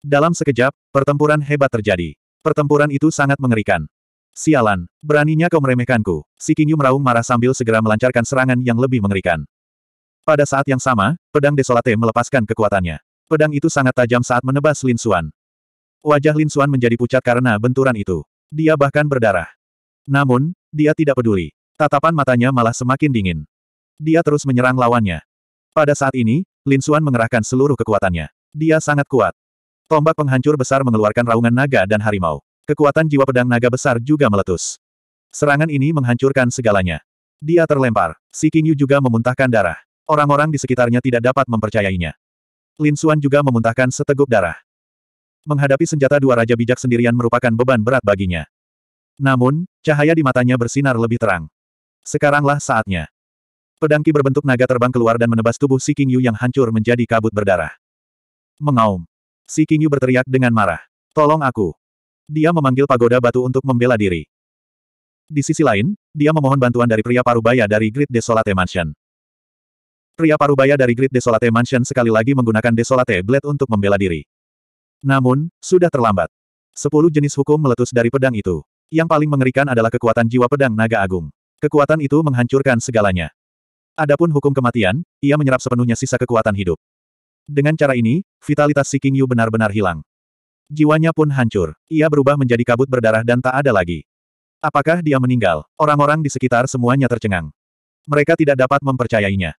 Dalam sekejap, pertempuran hebat terjadi. Pertempuran itu sangat mengerikan. Sialan, beraninya kau meremehkanku. Si Kingyu meraung marah sambil segera melancarkan serangan yang lebih mengerikan. Pada saat yang sama, pedang Desolate melepaskan kekuatannya. Pedang itu sangat tajam saat menebas Lin Xuan. Wajah Lin Xuan menjadi pucat karena benturan itu. Dia bahkan berdarah. Namun, dia tidak peduli. Tatapan matanya malah semakin dingin. Dia terus menyerang lawannya. Pada saat ini, Lin Xuan mengerahkan seluruh kekuatannya. Dia sangat kuat. Tombak penghancur besar mengeluarkan raungan naga dan harimau. Kekuatan jiwa pedang naga besar juga meletus. Serangan ini menghancurkan segalanya. Dia terlempar. Si King Yu juga memuntahkan darah. Orang-orang di sekitarnya tidak dapat mempercayainya. Lin Xuan juga memuntahkan seteguk darah menghadapi senjata dua raja bijak sendirian merupakan beban berat baginya. Namun, cahaya di matanya bersinar lebih terang. Sekaranglah saatnya. Pedangki berbentuk naga terbang keluar dan menebas tubuh Si King Yu yang hancur menjadi kabut berdarah. Mengaum. Si King Yu berteriak dengan marah. Tolong aku. Dia memanggil pagoda batu untuk membela diri. Di sisi lain, dia memohon bantuan dari pria parubaya dari Great Desolate Mansion. Pria parubaya dari Great Desolate Mansion sekali lagi menggunakan Desolate Blade untuk membela diri. Namun, sudah terlambat. Sepuluh jenis hukum meletus dari pedang itu. Yang paling mengerikan adalah kekuatan jiwa pedang naga agung. Kekuatan itu menghancurkan segalanya. Adapun hukum kematian, ia menyerap sepenuhnya sisa kekuatan hidup. Dengan cara ini, vitalitas si King Yu benar-benar hilang. Jiwanya pun hancur. Ia berubah menjadi kabut berdarah dan tak ada lagi. Apakah dia meninggal? Orang-orang di sekitar semuanya tercengang. Mereka tidak dapat mempercayainya.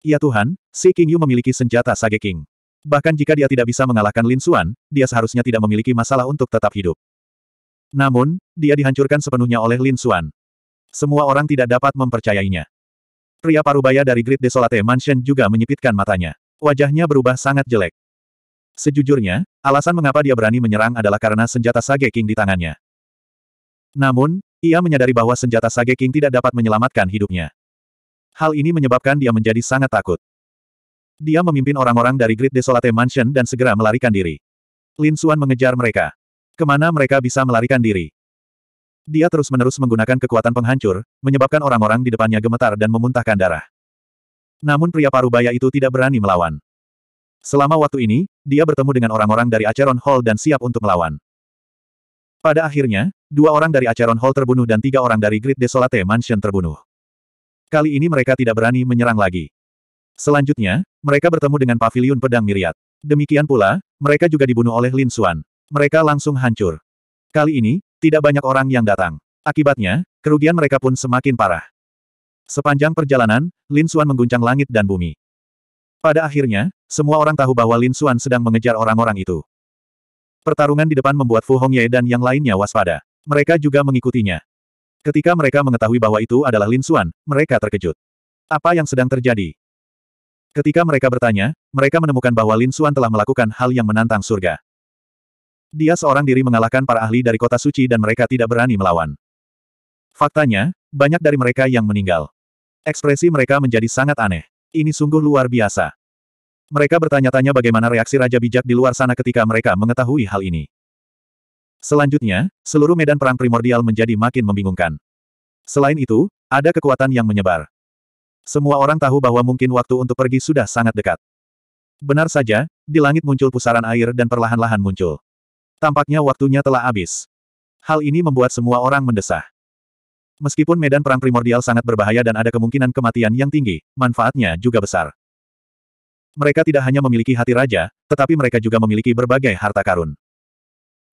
Ya Tuhan, si King Yu memiliki senjata Sage King. Bahkan jika dia tidak bisa mengalahkan Lin Xuan, dia seharusnya tidak memiliki masalah untuk tetap hidup. Namun, dia dihancurkan sepenuhnya oleh Lin Xuan. Semua orang tidak dapat mempercayainya. Pria parubaya dari Great Desolate Mansion juga menyipitkan matanya. Wajahnya berubah sangat jelek. Sejujurnya, alasan mengapa dia berani menyerang adalah karena senjata Sage King di tangannya. Namun, ia menyadari bahwa senjata Sage King tidak dapat menyelamatkan hidupnya. Hal ini menyebabkan dia menjadi sangat takut. Dia memimpin orang-orang dari Great Desolate Mansion dan segera melarikan diri. Lin Suan mengejar mereka. Kemana mereka bisa melarikan diri? Dia terus-menerus menggunakan kekuatan penghancur, menyebabkan orang-orang di depannya gemetar dan memuntahkan darah. Namun pria parubaya itu tidak berani melawan. Selama waktu ini, dia bertemu dengan orang-orang dari Acheron Hall dan siap untuk melawan. Pada akhirnya, dua orang dari Acheron Hall terbunuh dan tiga orang dari Great Desolate Mansion terbunuh. Kali ini mereka tidak berani menyerang lagi. Selanjutnya, mereka bertemu dengan paviliun pedang Miriat. Demikian pula, mereka juga dibunuh oleh Lin Xuan. Mereka langsung hancur. Kali ini, tidak banyak orang yang datang. Akibatnya, kerugian mereka pun semakin parah. Sepanjang perjalanan, Lin Xuan mengguncang langit dan bumi. Pada akhirnya, semua orang tahu bahwa Lin Xuan sedang mengejar orang-orang itu. Pertarungan di depan membuat Fu Hongye dan yang lainnya waspada. Mereka juga mengikutinya. Ketika mereka mengetahui bahwa itu adalah Lin Xuan, mereka terkejut. Apa yang sedang terjadi? Ketika mereka bertanya, mereka menemukan bahwa Lin Xuan telah melakukan hal yang menantang surga. Dia seorang diri mengalahkan para ahli dari kota suci dan mereka tidak berani melawan. Faktanya, banyak dari mereka yang meninggal. Ekspresi mereka menjadi sangat aneh. Ini sungguh luar biasa. Mereka bertanya-tanya bagaimana reaksi Raja Bijak di luar sana ketika mereka mengetahui hal ini. Selanjutnya, seluruh medan perang primordial menjadi makin membingungkan. Selain itu, ada kekuatan yang menyebar. Semua orang tahu bahwa mungkin waktu untuk pergi sudah sangat dekat. Benar saja, di langit muncul pusaran air dan perlahan-lahan muncul. Tampaknya waktunya telah habis. Hal ini membuat semua orang mendesah. Meskipun medan perang primordial sangat berbahaya dan ada kemungkinan kematian yang tinggi, manfaatnya juga besar. Mereka tidak hanya memiliki hati raja, tetapi mereka juga memiliki berbagai harta karun.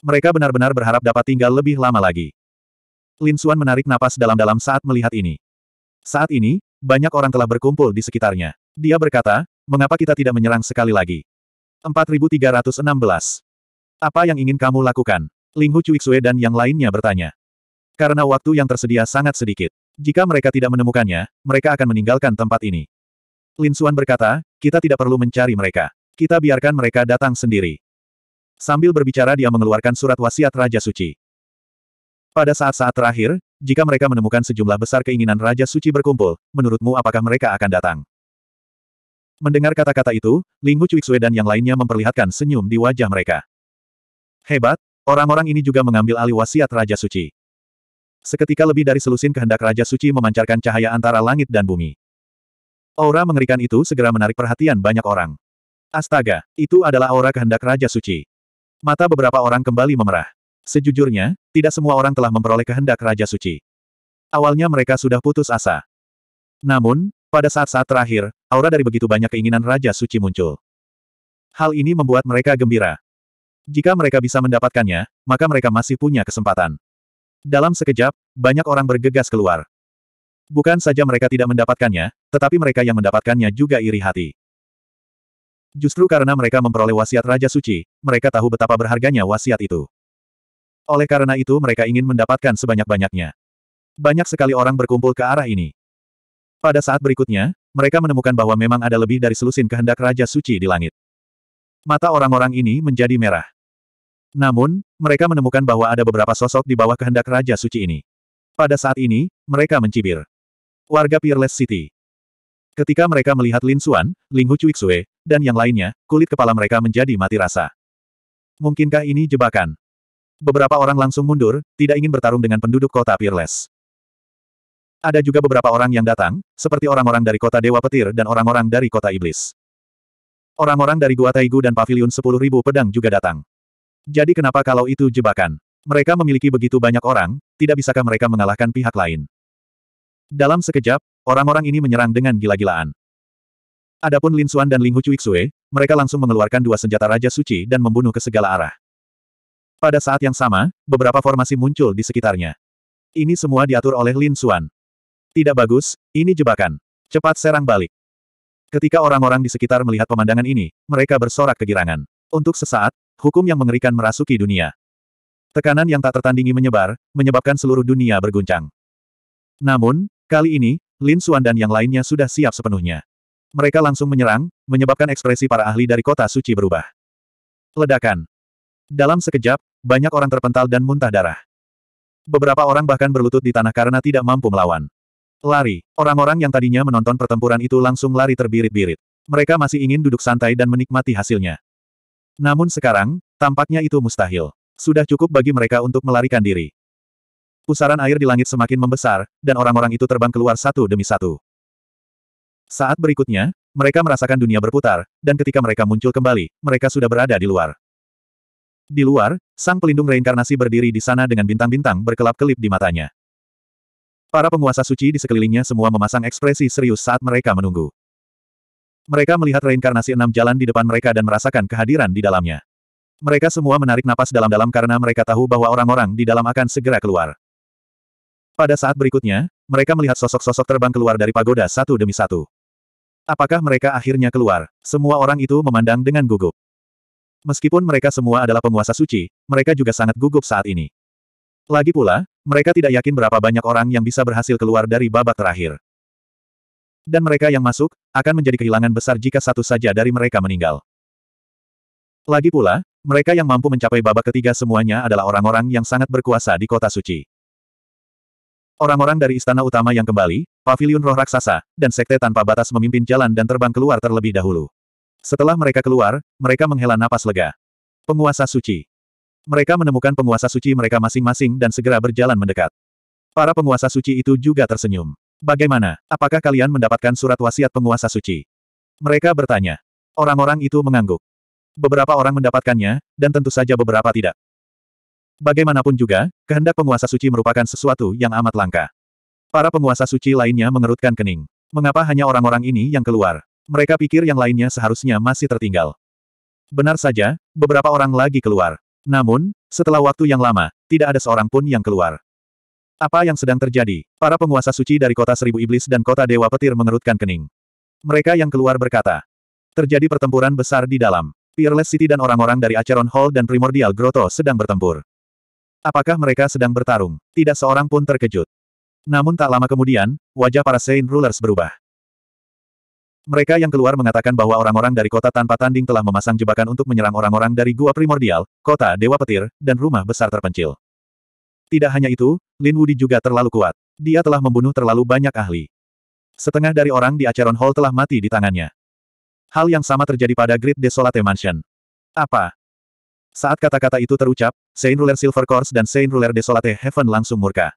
Mereka benar-benar berharap dapat tinggal lebih lama lagi. Lin Xuan menarik napas dalam-dalam saat melihat ini. Saat ini, banyak orang telah berkumpul di sekitarnya. Dia berkata, mengapa kita tidak menyerang sekali lagi? 4316. Apa yang ingin kamu lakukan? Ling Hu Cuixue dan yang lainnya bertanya. Karena waktu yang tersedia sangat sedikit. Jika mereka tidak menemukannya, mereka akan meninggalkan tempat ini. Lin Xuan berkata, kita tidak perlu mencari mereka. Kita biarkan mereka datang sendiri. Sambil berbicara dia mengeluarkan surat wasiat Raja Suci. Pada saat-saat terakhir, jika mereka menemukan sejumlah besar keinginan Raja Suci berkumpul, menurutmu apakah mereka akan datang? Mendengar kata-kata itu, Linghu Cuiksue dan yang lainnya memperlihatkan senyum di wajah mereka. Hebat, orang-orang ini juga mengambil alih wasiat Raja Suci. Seketika lebih dari selusin kehendak Raja Suci memancarkan cahaya antara langit dan bumi. Aura mengerikan itu segera menarik perhatian banyak orang. Astaga, itu adalah aura kehendak Raja Suci. Mata beberapa orang kembali memerah. Sejujurnya, tidak semua orang telah memperoleh kehendak Raja Suci. Awalnya mereka sudah putus asa. Namun, pada saat-saat terakhir, aura dari begitu banyak keinginan Raja Suci muncul. Hal ini membuat mereka gembira. Jika mereka bisa mendapatkannya, maka mereka masih punya kesempatan. Dalam sekejap, banyak orang bergegas keluar. Bukan saja mereka tidak mendapatkannya, tetapi mereka yang mendapatkannya juga iri hati. Justru karena mereka memperoleh wasiat Raja Suci, mereka tahu betapa berharganya wasiat itu. Oleh karena itu mereka ingin mendapatkan sebanyak-banyaknya. Banyak sekali orang berkumpul ke arah ini. Pada saat berikutnya, mereka menemukan bahwa memang ada lebih dari selusin kehendak Raja Suci di langit. Mata orang-orang ini menjadi merah. Namun, mereka menemukan bahwa ada beberapa sosok di bawah kehendak Raja Suci ini. Pada saat ini, mereka mencibir. Warga Peerless City. Ketika mereka melihat Lin Xuan, Ling Hu Sue, dan yang lainnya, kulit kepala mereka menjadi mati rasa. Mungkinkah ini jebakan? Beberapa orang langsung mundur, tidak ingin bertarung dengan penduduk kota Peerless. Ada juga beberapa orang yang datang, seperti orang-orang dari kota Dewa Petir dan orang-orang dari kota Iblis. Orang-orang dari Gua Taigu dan Paviliun 10.000 Pedang juga datang. Jadi kenapa kalau itu jebakan? Mereka memiliki begitu banyak orang, tidak bisakah mereka mengalahkan pihak lain? Dalam sekejap, orang-orang ini menyerang dengan gila-gilaan. Adapun Lin Xuan dan Ling Hu Xue, mereka langsung mengeluarkan dua senjata Raja Suci dan membunuh ke segala arah. Pada saat yang sama, beberapa formasi muncul di sekitarnya. Ini semua diatur oleh Lin Xuan. Tidak bagus, ini jebakan. Cepat serang balik. Ketika orang-orang di sekitar melihat pemandangan ini, mereka bersorak kegirangan. Untuk sesaat, hukum yang mengerikan merasuki dunia. Tekanan yang tak tertandingi menyebar, menyebabkan seluruh dunia berguncang. Namun, kali ini, Lin Xuan dan yang lainnya sudah siap sepenuhnya. Mereka langsung menyerang, menyebabkan ekspresi para ahli dari kota suci berubah. Ledakan. Dalam sekejap, banyak orang terpental dan muntah darah. Beberapa orang bahkan berlutut di tanah karena tidak mampu melawan. Lari. Orang-orang yang tadinya menonton pertempuran itu langsung lari terbirit-birit. Mereka masih ingin duduk santai dan menikmati hasilnya. Namun sekarang, tampaknya itu mustahil. Sudah cukup bagi mereka untuk melarikan diri. Pusaran air di langit semakin membesar, dan orang-orang itu terbang keluar satu demi satu. Saat berikutnya, mereka merasakan dunia berputar, dan ketika mereka muncul kembali, mereka sudah berada di luar. Di luar, Sang pelindung reinkarnasi berdiri di sana dengan bintang-bintang berkelap-kelip di matanya. Para penguasa suci di sekelilingnya semua memasang ekspresi serius saat mereka menunggu. Mereka melihat reinkarnasi enam jalan di depan mereka dan merasakan kehadiran di dalamnya. Mereka semua menarik napas dalam-dalam karena mereka tahu bahwa orang-orang di dalam akan segera keluar. Pada saat berikutnya, mereka melihat sosok-sosok terbang keluar dari pagoda satu demi satu. Apakah mereka akhirnya keluar? Semua orang itu memandang dengan gugup. Meskipun mereka semua adalah penguasa suci, mereka juga sangat gugup saat ini. Lagi pula, mereka tidak yakin berapa banyak orang yang bisa berhasil keluar dari babak terakhir. Dan mereka yang masuk, akan menjadi kehilangan besar jika satu saja dari mereka meninggal. Lagi pula, mereka yang mampu mencapai babak ketiga semuanya adalah orang-orang yang sangat berkuasa di kota suci. Orang-orang dari istana utama yang kembali, pavilion roh raksasa, dan sekte tanpa batas memimpin jalan dan terbang keluar terlebih dahulu. Setelah mereka keluar, mereka menghela napas lega. Penguasa suci. Mereka menemukan penguasa suci mereka masing-masing dan segera berjalan mendekat. Para penguasa suci itu juga tersenyum. Bagaimana? Apakah kalian mendapatkan surat wasiat penguasa suci? Mereka bertanya. Orang-orang itu mengangguk. Beberapa orang mendapatkannya, dan tentu saja beberapa tidak. Bagaimanapun juga, kehendak penguasa suci merupakan sesuatu yang amat langka. Para penguasa suci lainnya mengerutkan kening. Mengapa hanya orang-orang ini yang keluar? Mereka pikir yang lainnya seharusnya masih tertinggal. Benar saja, beberapa orang lagi keluar. Namun, setelah waktu yang lama, tidak ada seorang pun yang keluar. Apa yang sedang terjadi? Para penguasa suci dari kota seribu iblis dan kota dewa petir mengerutkan kening. Mereka yang keluar berkata. Terjadi pertempuran besar di dalam. Peerless City dan orang-orang dari Acheron Hall dan Primordial Grotto sedang bertempur. Apakah mereka sedang bertarung? Tidak seorang pun terkejut. Namun tak lama kemudian, wajah para Saint Rulers berubah. Mereka yang keluar mengatakan bahwa orang-orang dari kota tanpa tanding telah memasang jebakan untuk menyerang orang-orang dari gua primordial, kota Dewa Petir, dan rumah besar terpencil. Tidak hanya itu, Lin Wudi juga terlalu kuat. Dia telah membunuh terlalu banyak ahli. Setengah dari orang di Acheron Hall telah mati di tangannya. Hal yang sama terjadi pada Great Desolate Mansion. Apa? Saat kata-kata itu terucap, Saint Ruler Silver Course dan Saint Ruler Desolate Heaven langsung murka.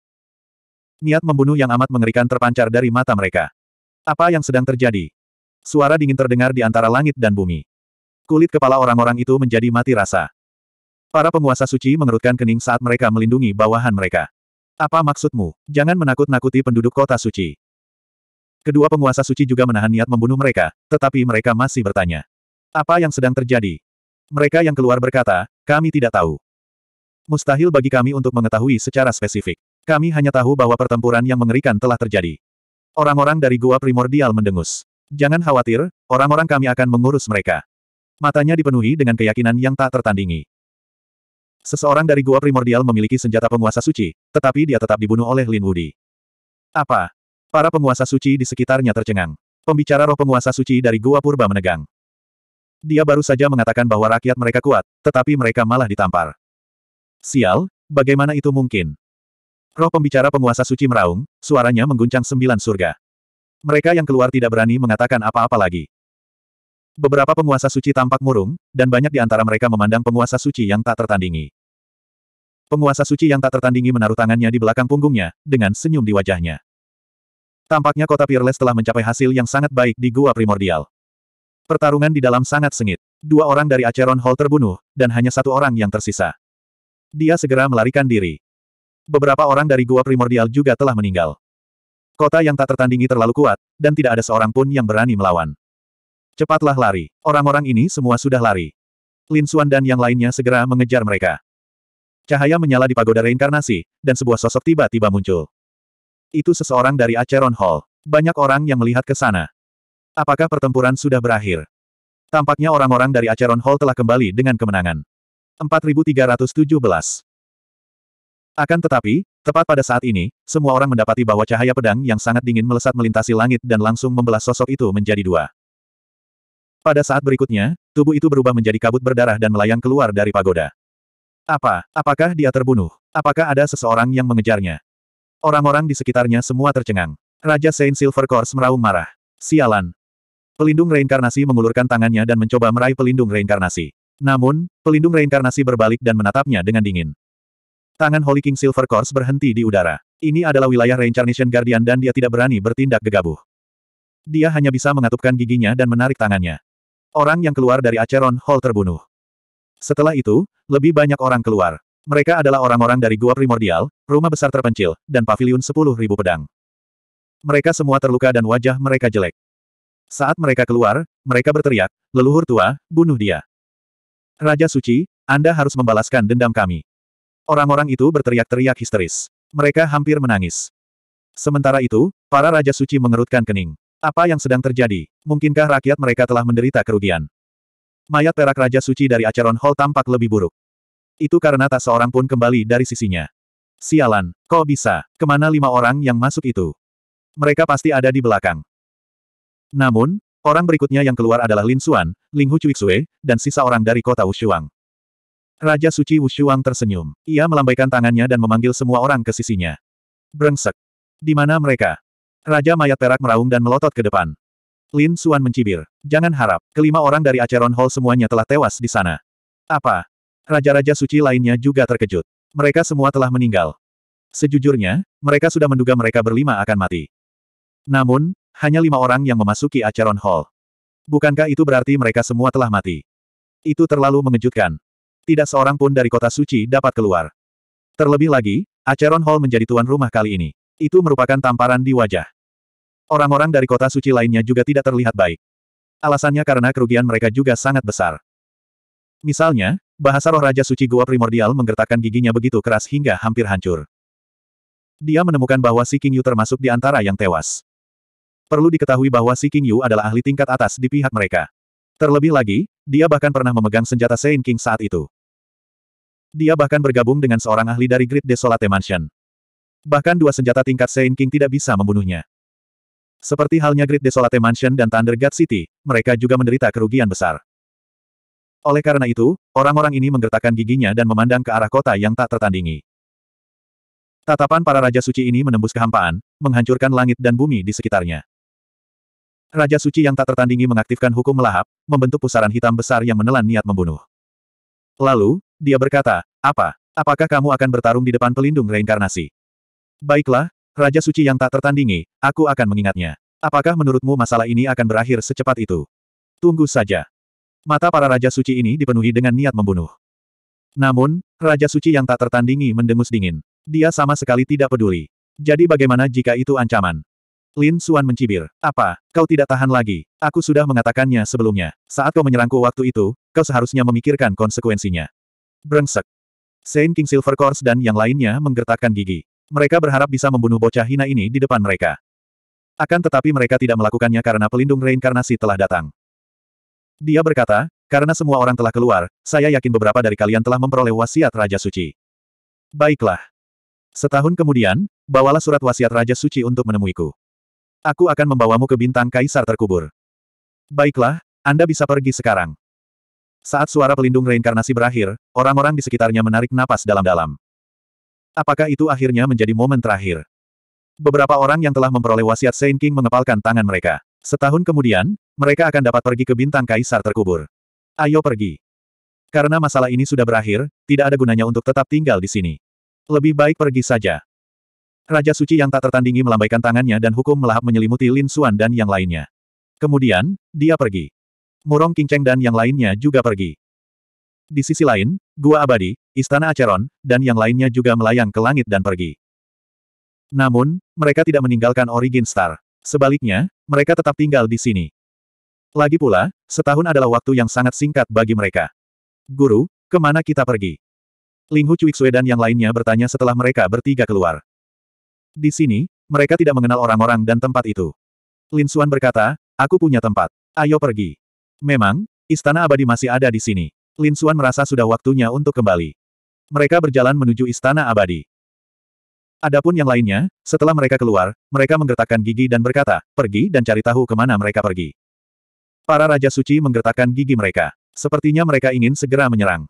Niat membunuh yang amat mengerikan terpancar dari mata mereka. Apa yang sedang terjadi? Suara dingin terdengar di antara langit dan bumi. Kulit kepala orang-orang itu menjadi mati rasa. Para penguasa suci mengerutkan kening saat mereka melindungi bawahan mereka. Apa maksudmu? Jangan menakut-nakuti penduduk kota suci. Kedua penguasa suci juga menahan niat membunuh mereka, tetapi mereka masih bertanya. Apa yang sedang terjadi? Mereka yang keluar berkata, kami tidak tahu. Mustahil bagi kami untuk mengetahui secara spesifik. Kami hanya tahu bahwa pertempuran yang mengerikan telah terjadi. Orang-orang dari gua primordial mendengus. Jangan khawatir, orang-orang kami akan mengurus mereka. Matanya dipenuhi dengan keyakinan yang tak tertandingi. Seseorang dari gua primordial memiliki senjata penguasa suci, tetapi dia tetap dibunuh oleh Lin Wudi. Apa? Para penguasa suci di sekitarnya tercengang. Pembicara roh penguasa suci dari gua purba menegang. Dia baru saja mengatakan bahwa rakyat mereka kuat, tetapi mereka malah ditampar. Sial, bagaimana itu mungkin? Roh pembicara penguasa suci meraung, suaranya mengguncang sembilan surga. Mereka yang keluar tidak berani mengatakan apa-apa lagi. Beberapa penguasa suci tampak murung, dan banyak di antara mereka memandang penguasa suci yang tak tertandingi. Penguasa suci yang tak tertandingi menaruh tangannya di belakang punggungnya, dengan senyum di wajahnya. Tampaknya kota Peerless telah mencapai hasil yang sangat baik di gua primordial. Pertarungan di dalam sangat sengit. Dua orang dari Aceron Hall terbunuh, dan hanya satu orang yang tersisa. Dia segera melarikan diri. Beberapa orang dari gua primordial juga telah meninggal. Kota yang tak tertandingi terlalu kuat, dan tidak ada seorang pun yang berani melawan. Cepatlah lari. Orang-orang ini semua sudah lari. Lin Xuan dan yang lainnya segera mengejar mereka. Cahaya menyala di pagoda reinkarnasi, dan sebuah sosok tiba-tiba muncul. Itu seseorang dari Acheron Hall. Banyak orang yang melihat ke sana. Apakah pertempuran sudah berakhir? Tampaknya orang-orang dari Acheron Hall telah kembali dengan kemenangan. 4317 Akan tetapi, Tepat pada saat ini, semua orang mendapati bahwa cahaya pedang yang sangat dingin melesat melintasi langit dan langsung membelah sosok itu menjadi dua. Pada saat berikutnya, tubuh itu berubah menjadi kabut berdarah dan melayang keluar dari pagoda. Apa? Apakah dia terbunuh? Apakah ada seseorang yang mengejarnya? Orang-orang di sekitarnya semua tercengang. Raja Saint Silver Course meraung marah. Sialan. Pelindung reinkarnasi mengulurkan tangannya dan mencoba meraih pelindung reinkarnasi. Namun, pelindung reinkarnasi berbalik dan menatapnya dengan dingin. Tangan Holy King Silver Course berhenti di udara. Ini adalah wilayah Reincarnation Guardian dan dia tidak berani bertindak gegabah. Dia hanya bisa mengatupkan giginya dan menarik tangannya. Orang yang keluar dari Aceron Hall terbunuh. Setelah itu, lebih banyak orang keluar. Mereka adalah orang-orang dari Gua Primordial, Rumah Besar Terpencil, dan Paviliun 10.000 Pedang. Mereka semua terluka dan wajah mereka jelek. Saat mereka keluar, mereka berteriak, leluhur tua, bunuh dia. Raja Suci, Anda harus membalaskan dendam kami. Orang-orang itu berteriak-teriak histeris. Mereka hampir menangis. Sementara itu, para Raja Suci mengerutkan kening. Apa yang sedang terjadi? Mungkinkah rakyat mereka telah menderita kerugian? Mayat perak Raja Suci dari Acheron Hall tampak lebih buruk. Itu karena tak seorang pun kembali dari sisinya. Sialan, kok bisa? Kemana lima orang yang masuk itu? Mereka pasti ada di belakang. Namun, orang berikutnya yang keluar adalah Lin Xuan, Ling Hu Cuixue, dan sisa orang dari kota Wushuang. Raja Suci Wushuang tersenyum. Ia melambaikan tangannya dan memanggil semua orang ke sisinya. Brengsek. Di mana mereka? Raja mayat perak meraung dan melotot ke depan. Lin Suan mencibir. Jangan harap, kelima orang dari Acheron Hall semuanya telah tewas di sana. Apa? Raja-raja suci lainnya juga terkejut. Mereka semua telah meninggal. Sejujurnya, mereka sudah menduga mereka berlima akan mati. Namun, hanya lima orang yang memasuki Acheron Hall. Bukankah itu berarti mereka semua telah mati? Itu terlalu mengejutkan tidak seorang pun dari kota suci dapat keluar. Terlebih lagi, Acheron Hall menjadi tuan rumah kali ini. Itu merupakan tamparan di wajah. Orang-orang dari kota suci lainnya juga tidak terlihat baik. Alasannya karena kerugian mereka juga sangat besar. Misalnya, bahasa roh Raja Suci Gua Primordial menggertakkan giginya begitu keras hingga hampir hancur. Dia menemukan bahwa Si King Yu termasuk di antara yang tewas. Perlu diketahui bahwa Si King Yu adalah ahli tingkat atas di pihak mereka. Terlebih lagi, dia bahkan pernah memegang senjata Saint King saat itu. Dia bahkan bergabung dengan seorang ahli dari Great Desolate Mansion. Bahkan dua senjata tingkat Saint King tidak bisa membunuhnya. Seperti halnya Great Desolate Mansion dan Thunder God City, mereka juga menderita kerugian besar. Oleh karena itu, orang-orang ini menggertakkan giginya dan memandang ke arah kota yang tak tertandingi. Tatapan para Raja Suci ini menembus kehampaan, menghancurkan langit dan bumi di sekitarnya. Raja Suci yang tak tertandingi mengaktifkan hukum melahap, membentuk pusaran hitam besar yang menelan niat membunuh. Lalu, dia berkata, apa? Apakah kamu akan bertarung di depan pelindung reinkarnasi? Baiklah, Raja Suci yang tak tertandingi, aku akan mengingatnya. Apakah menurutmu masalah ini akan berakhir secepat itu? Tunggu saja. Mata para Raja Suci ini dipenuhi dengan niat membunuh. Namun, Raja Suci yang tak tertandingi mendengus dingin. Dia sama sekali tidak peduli. Jadi bagaimana jika itu ancaman? Lin Suan mencibir. Apa, kau tidak tahan lagi? Aku sudah mengatakannya sebelumnya. Saat kau menyerangku waktu itu, kau seharusnya memikirkan konsekuensinya. Brengsek. Saint King Course dan yang lainnya menggertakkan gigi. Mereka berharap bisa membunuh bocah hina ini di depan mereka. Akan tetapi mereka tidak melakukannya karena pelindung reinkarnasi telah datang. Dia berkata, karena semua orang telah keluar, saya yakin beberapa dari kalian telah memperoleh wasiat Raja Suci. Baiklah. Setahun kemudian, bawalah surat wasiat Raja Suci untuk menemuiku. Aku akan membawamu ke bintang kaisar terkubur. Baiklah, Anda bisa pergi sekarang. Saat suara pelindung reinkarnasi berakhir, orang-orang di sekitarnya menarik napas dalam-dalam. Apakah itu akhirnya menjadi momen terakhir? Beberapa orang yang telah memperoleh wasiat Saint King mengepalkan tangan mereka. Setahun kemudian, mereka akan dapat pergi ke bintang kaisar terkubur. Ayo pergi. Karena masalah ini sudah berakhir, tidak ada gunanya untuk tetap tinggal di sini. Lebih baik pergi saja. Raja suci yang tak tertandingi melambaikan tangannya dan hukum melahap menyelimuti Lin Xuan dan yang lainnya. Kemudian, dia pergi. Murong Kinceng dan yang lainnya juga pergi. Di sisi lain, Gua Abadi, Istana Acheron, dan yang lainnya juga melayang ke langit dan pergi. Namun, mereka tidak meninggalkan Origin Star. Sebaliknya, mereka tetap tinggal di sini. Lagi pula, setahun adalah waktu yang sangat singkat bagi mereka. Guru, kemana kita pergi? Linghu Cuiksue dan yang lainnya bertanya setelah mereka bertiga keluar. Di sini, mereka tidak mengenal orang-orang dan tempat itu. Lin Xuan berkata, aku punya tempat. Ayo pergi. Memang, istana abadi masih ada di sini. Lin Xuan merasa sudah waktunya untuk kembali. Mereka berjalan menuju istana abadi. Adapun yang lainnya, setelah mereka keluar, mereka menggertakkan gigi dan berkata, pergi dan cari tahu kemana mereka pergi. Para Raja Suci menggertakkan gigi mereka. Sepertinya mereka ingin segera menyerang.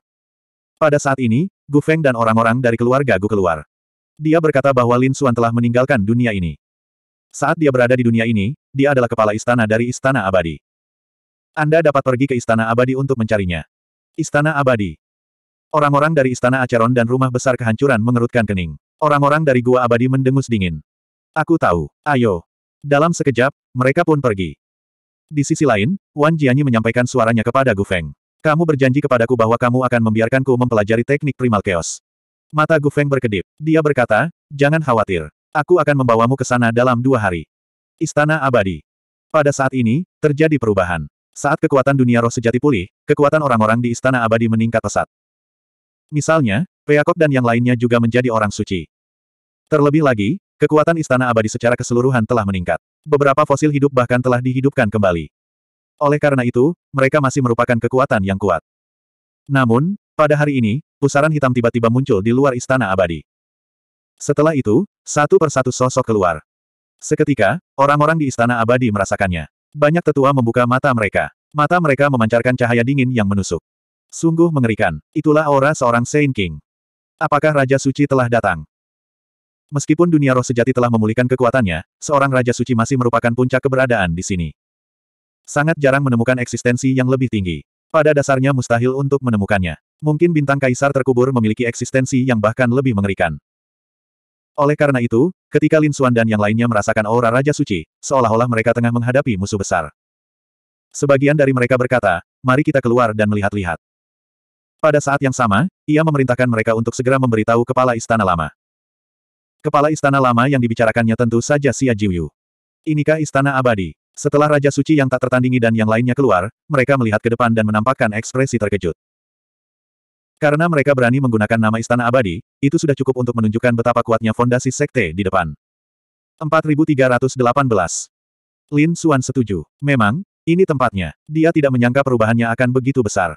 Pada saat ini, Gu Feng dan orang-orang dari keluarga Gu keluar. Dia berkata bahwa Lin Xuan telah meninggalkan dunia ini. Saat dia berada di dunia ini, dia adalah kepala istana dari Istana Abadi. Anda dapat pergi ke Istana Abadi untuk mencarinya. Istana Abadi. Orang-orang dari Istana Acheron dan rumah besar kehancuran mengerutkan kening. Orang-orang dari Gua Abadi mendengus dingin. Aku tahu, ayo. Dalam sekejap, mereka pun pergi. Di sisi lain, Wan Jianyi menyampaikan suaranya kepada Gu Feng. Kamu berjanji kepadaku bahwa kamu akan membiarkanku mempelajari teknik primal chaos. Mata Gu Feng berkedip. Dia berkata, jangan khawatir. Aku akan membawamu ke sana dalam dua hari. Istana Abadi. Pada saat ini, terjadi perubahan. Saat kekuatan dunia roh sejati pulih, kekuatan orang-orang di Istana Abadi meningkat pesat. Misalnya, Peacock dan yang lainnya juga menjadi orang suci. Terlebih lagi, kekuatan Istana Abadi secara keseluruhan telah meningkat. Beberapa fosil hidup bahkan telah dihidupkan kembali. Oleh karena itu, mereka masih merupakan kekuatan yang kuat. Namun, pada hari ini, pusaran hitam tiba-tiba muncul di luar Istana Abadi. Setelah itu, satu persatu sosok keluar. Seketika, orang-orang di Istana Abadi merasakannya. Banyak tetua membuka mata mereka. Mata mereka memancarkan cahaya dingin yang menusuk. Sungguh mengerikan. Itulah aura seorang Saint King. Apakah Raja Suci telah datang? Meskipun dunia roh sejati telah memulihkan kekuatannya, seorang Raja Suci masih merupakan puncak keberadaan di sini. Sangat jarang menemukan eksistensi yang lebih tinggi. Pada dasarnya mustahil untuk menemukannya. Mungkin bintang kaisar terkubur memiliki eksistensi yang bahkan lebih mengerikan. Oleh karena itu, ketika Lin Xuan dan yang lainnya merasakan aura Raja Suci, seolah-olah mereka tengah menghadapi musuh besar. Sebagian dari mereka berkata, mari kita keluar dan melihat-lihat. Pada saat yang sama, ia memerintahkan mereka untuk segera memberitahu Kepala Istana Lama. Kepala Istana Lama yang dibicarakannya tentu saja Xia Jiuyu. Inikah Istana Abadi? Setelah Raja Suci yang tak tertandingi dan yang lainnya keluar, mereka melihat ke depan dan menampakkan ekspresi terkejut. Karena mereka berani menggunakan nama Istana Abadi, itu sudah cukup untuk menunjukkan betapa kuatnya fondasi sekte di depan. 4318 Lin Xuan setuju. Memang, ini tempatnya. Dia tidak menyangka perubahannya akan begitu besar.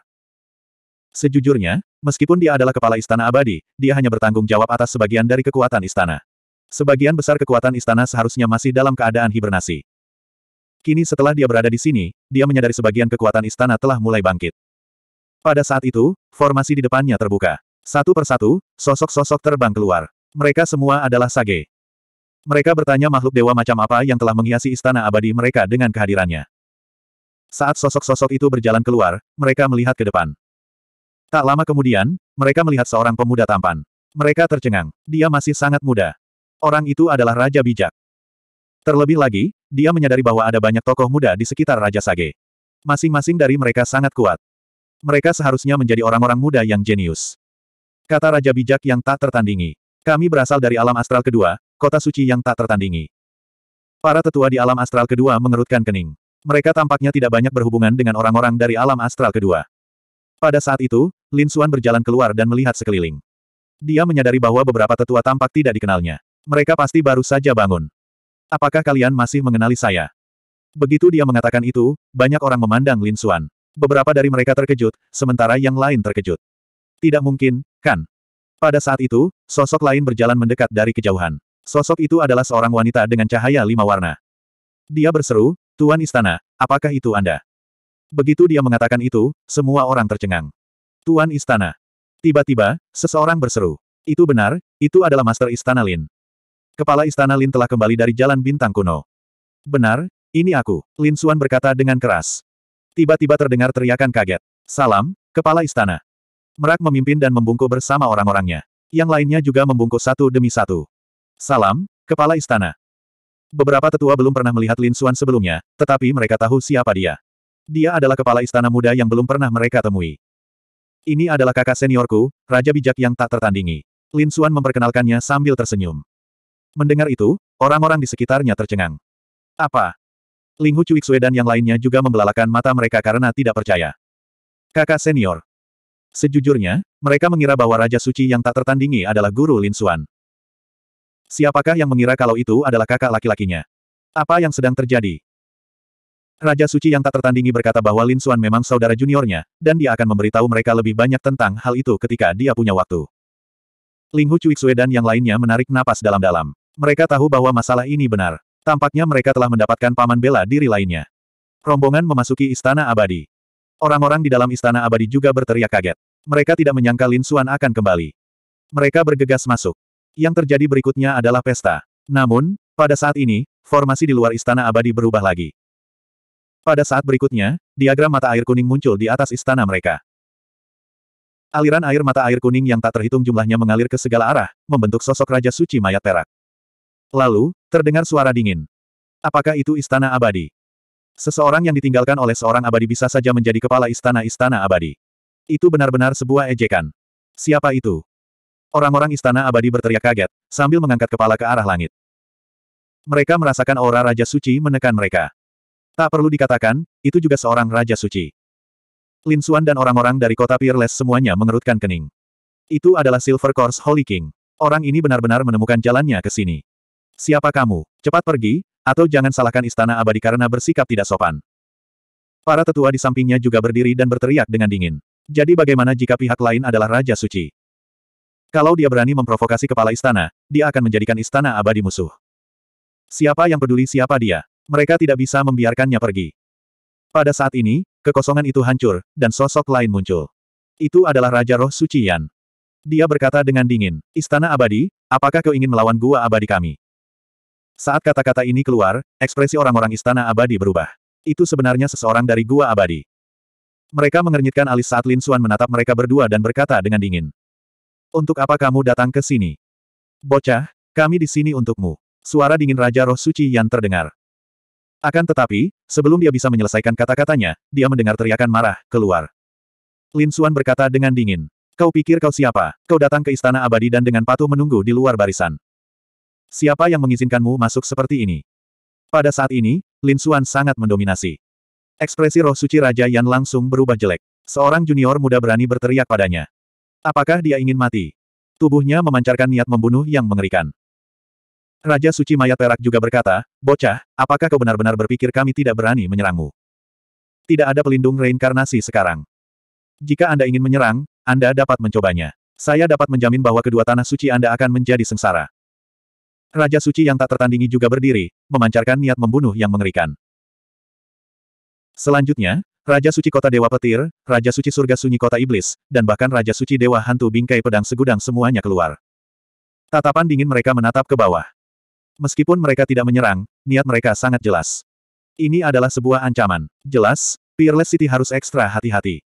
Sejujurnya, meskipun dia adalah kepala Istana Abadi, dia hanya bertanggung jawab atas sebagian dari kekuatan istana. Sebagian besar kekuatan istana seharusnya masih dalam keadaan hibernasi. Kini setelah dia berada di sini, dia menyadari sebagian kekuatan istana telah mulai bangkit. Pada saat itu, formasi di depannya terbuka. Satu persatu, sosok-sosok terbang keluar. Mereka semua adalah Sage. Mereka bertanya makhluk dewa macam apa yang telah menghiasi istana abadi mereka dengan kehadirannya. Saat sosok-sosok itu berjalan keluar, mereka melihat ke depan. Tak lama kemudian, mereka melihat seorang pemuda tampan. Mereka tercengang. Dia masih sangat muda. Orang itu adalah Raja Bijak. Terlebih lagi, dia menyadari bahwa ada banyak tokoh muda di sekitar Raja Sage. Masing-masing dari mereka sangat kuat. Mereka seharusnya menjadi orang-orang muda yang jenius. Kata Raja Bijak yang tak tertandingi. Kami berasal dari alam astral kedua, kota suci yang tak tertandingi. Para tetua di alam astral kedua mengerutkan kening. Mereka tampaknya tidak banyak berhubungan dengan orang-orang dari alam astral kedua. Pada saat itu, Lin Suan berjalan keluar dan melihat sekeliling. Dia menyadari bahwa beberapa tetua tampak tidak dikenalnya. Mereka pasti baru saja bangun. Apakah kalian masih mengenali saya? Begitu dia mengatakan itu, banyak orang memandang Lin Suan. Beberapa dari mereka terkejut, sementara yang lain terkejut. Tidak mungkin, kan? Pada saat itu, sosok lain berjalan mendekat dari kejauhan. Sosok itu adalah seorang wanita dengan cahaya lima warna. Dia berseru, Tuan Istana, apakah itu Anda? Begitu dia mengatakan itu, semua orang tercengang. Tuan Istana. Tiba-tiba, seseorang berseru. Itu benar, itu adalah Master Istana Lin. Kepala Istana Lin telah kembali dari jalan bintang kuno. Benar, ini aku, Lin Suan berkata dengan keras. Tiba-tiba terdengar teriakan kaget. Salam, Kepala Istana. Merak memimpin dan membungkuk bersama orang-orangnya. Yang lainnya juga membungkuk satu demi satu. Salam, Kepala Istana. Beberapa tetua belum pernah melihat Lin Suan sebelumnya, tetapi mereka tahu siapa dia. Dia adalah kepala istana muda yang belum pernah mereka temui. Ini adalah kakak seniorku, Raja Bijak yang tak tertandingi. Lin Suan memperkenalkannya sambil tersenyum. Mendengar itu, orang-orang di sekitarnya tercengang. Apa? Linghu Hu Cuixue dan yang lainnya juga membelalakan mata mereka karena tidak percaya. Kakak senior. Sejujurnya, mereka mengira bahwa Raja Suci yang tak tertandingi adalah guru Lin Suan. Siapakah yang mengira kalau itu adalah kakak laki-lakinya? Apa yang sedang terjadi? Raja Suci yang tak tertandingi berkata bahwa Lin Suan memang saudara juniornya, dan dia akan memberitahu mereka lebih banyak tentang hal itu ketika dia punya waktu. Linghu Hu Cuixue dan yang lainnya menarik napas dalam-dalam. Mereka tahu bahwa masalah ini benar. Tampaknya mereka telah mendapatkan paman bela diri lainnya. Rombongan memasuki istana abadi. Orang-orang di dalam istana abadi juga berteriak kaget. Mereka tidak menyangka Lin Xuan akan kembali. Mereka bergegas masuk. Yang terjadi berikutnya adalah pesta. Namun, pada saat ini, formasi di luar istana abadi berubah lagi. Pada saat berikutnya, diagram mata air kuning muncul di atas istana mereka. Aliran air mata air kuning yang tak terhitung jumlahnya mengalir ke segala arah, membentuk sosok Raja Suci Mayat Perak. Lalu, terdengar suara dingin. Apakah itu istana abadi? Seseorang yang ditinggalkan oleh seorang abadi bisa saja menjadi kepala istana-istana abadi. Itu benar-benar sebuah ejekan. Siapa itu? Orang-orang istana abadi berteriak kaget, sambil mengangkat kepala ke arah langit. Mereka merasakan aura Raja Suci menekan mereka. Tak perlu dikatakan, itu juga seorang Raja Suci. Lin Suan dan orang-orang dari kota Peerless semuanya mengerutkan kening. Itu adalah Silver Course Holy King. Orang ini benar-benar menemukan jalannya ke sini. Siapa kamu? Cepat pergi, atau jangan salahkan istana abadi karena bersikap tidak sopan. Para tetua di sampingnya juga berdiri dan berteriak dengan dingin. Jadi bagaimana jika pihak lain adalah Raja Suci? Kalau dia berani memprovokasi kepala istana, dia akan menjadikan istana abadi musuh. Siapa yang peduli siapa dia? Mereka tidak bisa membiarkannya pergi. Pada saat ini, kekosongan itu hancur, dan sosok lain muncul. Itu adalah Raja Roh Suci Yan. Dia berkata dengan dingin, Istana Abadi, apakah kau ingin melawan gua abadi kami? Saat kata-kata ini keluar, ekspresi orang-orang istana abadi berubah. Itu sebenarnya seseorang dari gua abadi. Mereka mengernyitkan alis saat Lin Xuan menatap mereka berdua dan berkata dengan dingin. Untuk apa kamu datang ke sini? Bocah, kami di sini untukmu. Suara dingin Raja Roh Suci yang terdengar. Akan tetapi, sebelum dia bisa menyelesaikan kata-katanya, dia mendengar teriakan marah, keluar. Lin Xuan berkata dengan dingin. Kau pikir kau siapa? Kau datang ke istana abadi dan dengan patuh menunggu di luar barisan. Siapa yang mengizinkanmu masuk seperti ini? Pada saat ini, Lin Xuan sangat mendominasi. Ekspresi roh suci Raja Yan langsung berubah jelek. Seorang junior muda berani berteriak padanya. Apakah dia ingin mati? Tubuhnya memancarkan niat membunuh yang mengerikan. Raja Suci Mayat Perak juga berkata, Bocah, apakah kau benar-benar berpikir kami tidak berani menyerangmu? Tidak ada pelindung reinkarnasi sekarang. Jika Anda ingin menyerang, Anda dapat mencobanya. Saya dapat menjamin bahwa kedua tanah suci Anda akan menjadi sengsara. Raja suci yang tak tertandingi juga berdiri, memancarkan niat membunuh yang mengerikan. Selanjutnya, Raja Suci Kota Dewa Petir, Raja Suci Surga Sunyi Kota Iblis, dan bahkan Raja Suci Dewa Hantu Bingkai Pedang Segudang semuanya keluar. Tatapan dingin mereka menatap ke bawah. Meskipun mereka tidak menyerang, niat mereka sangat jelas. Ini adalah sebuah ancaman. Jelas, Peerless City harus ekstra hati-hati.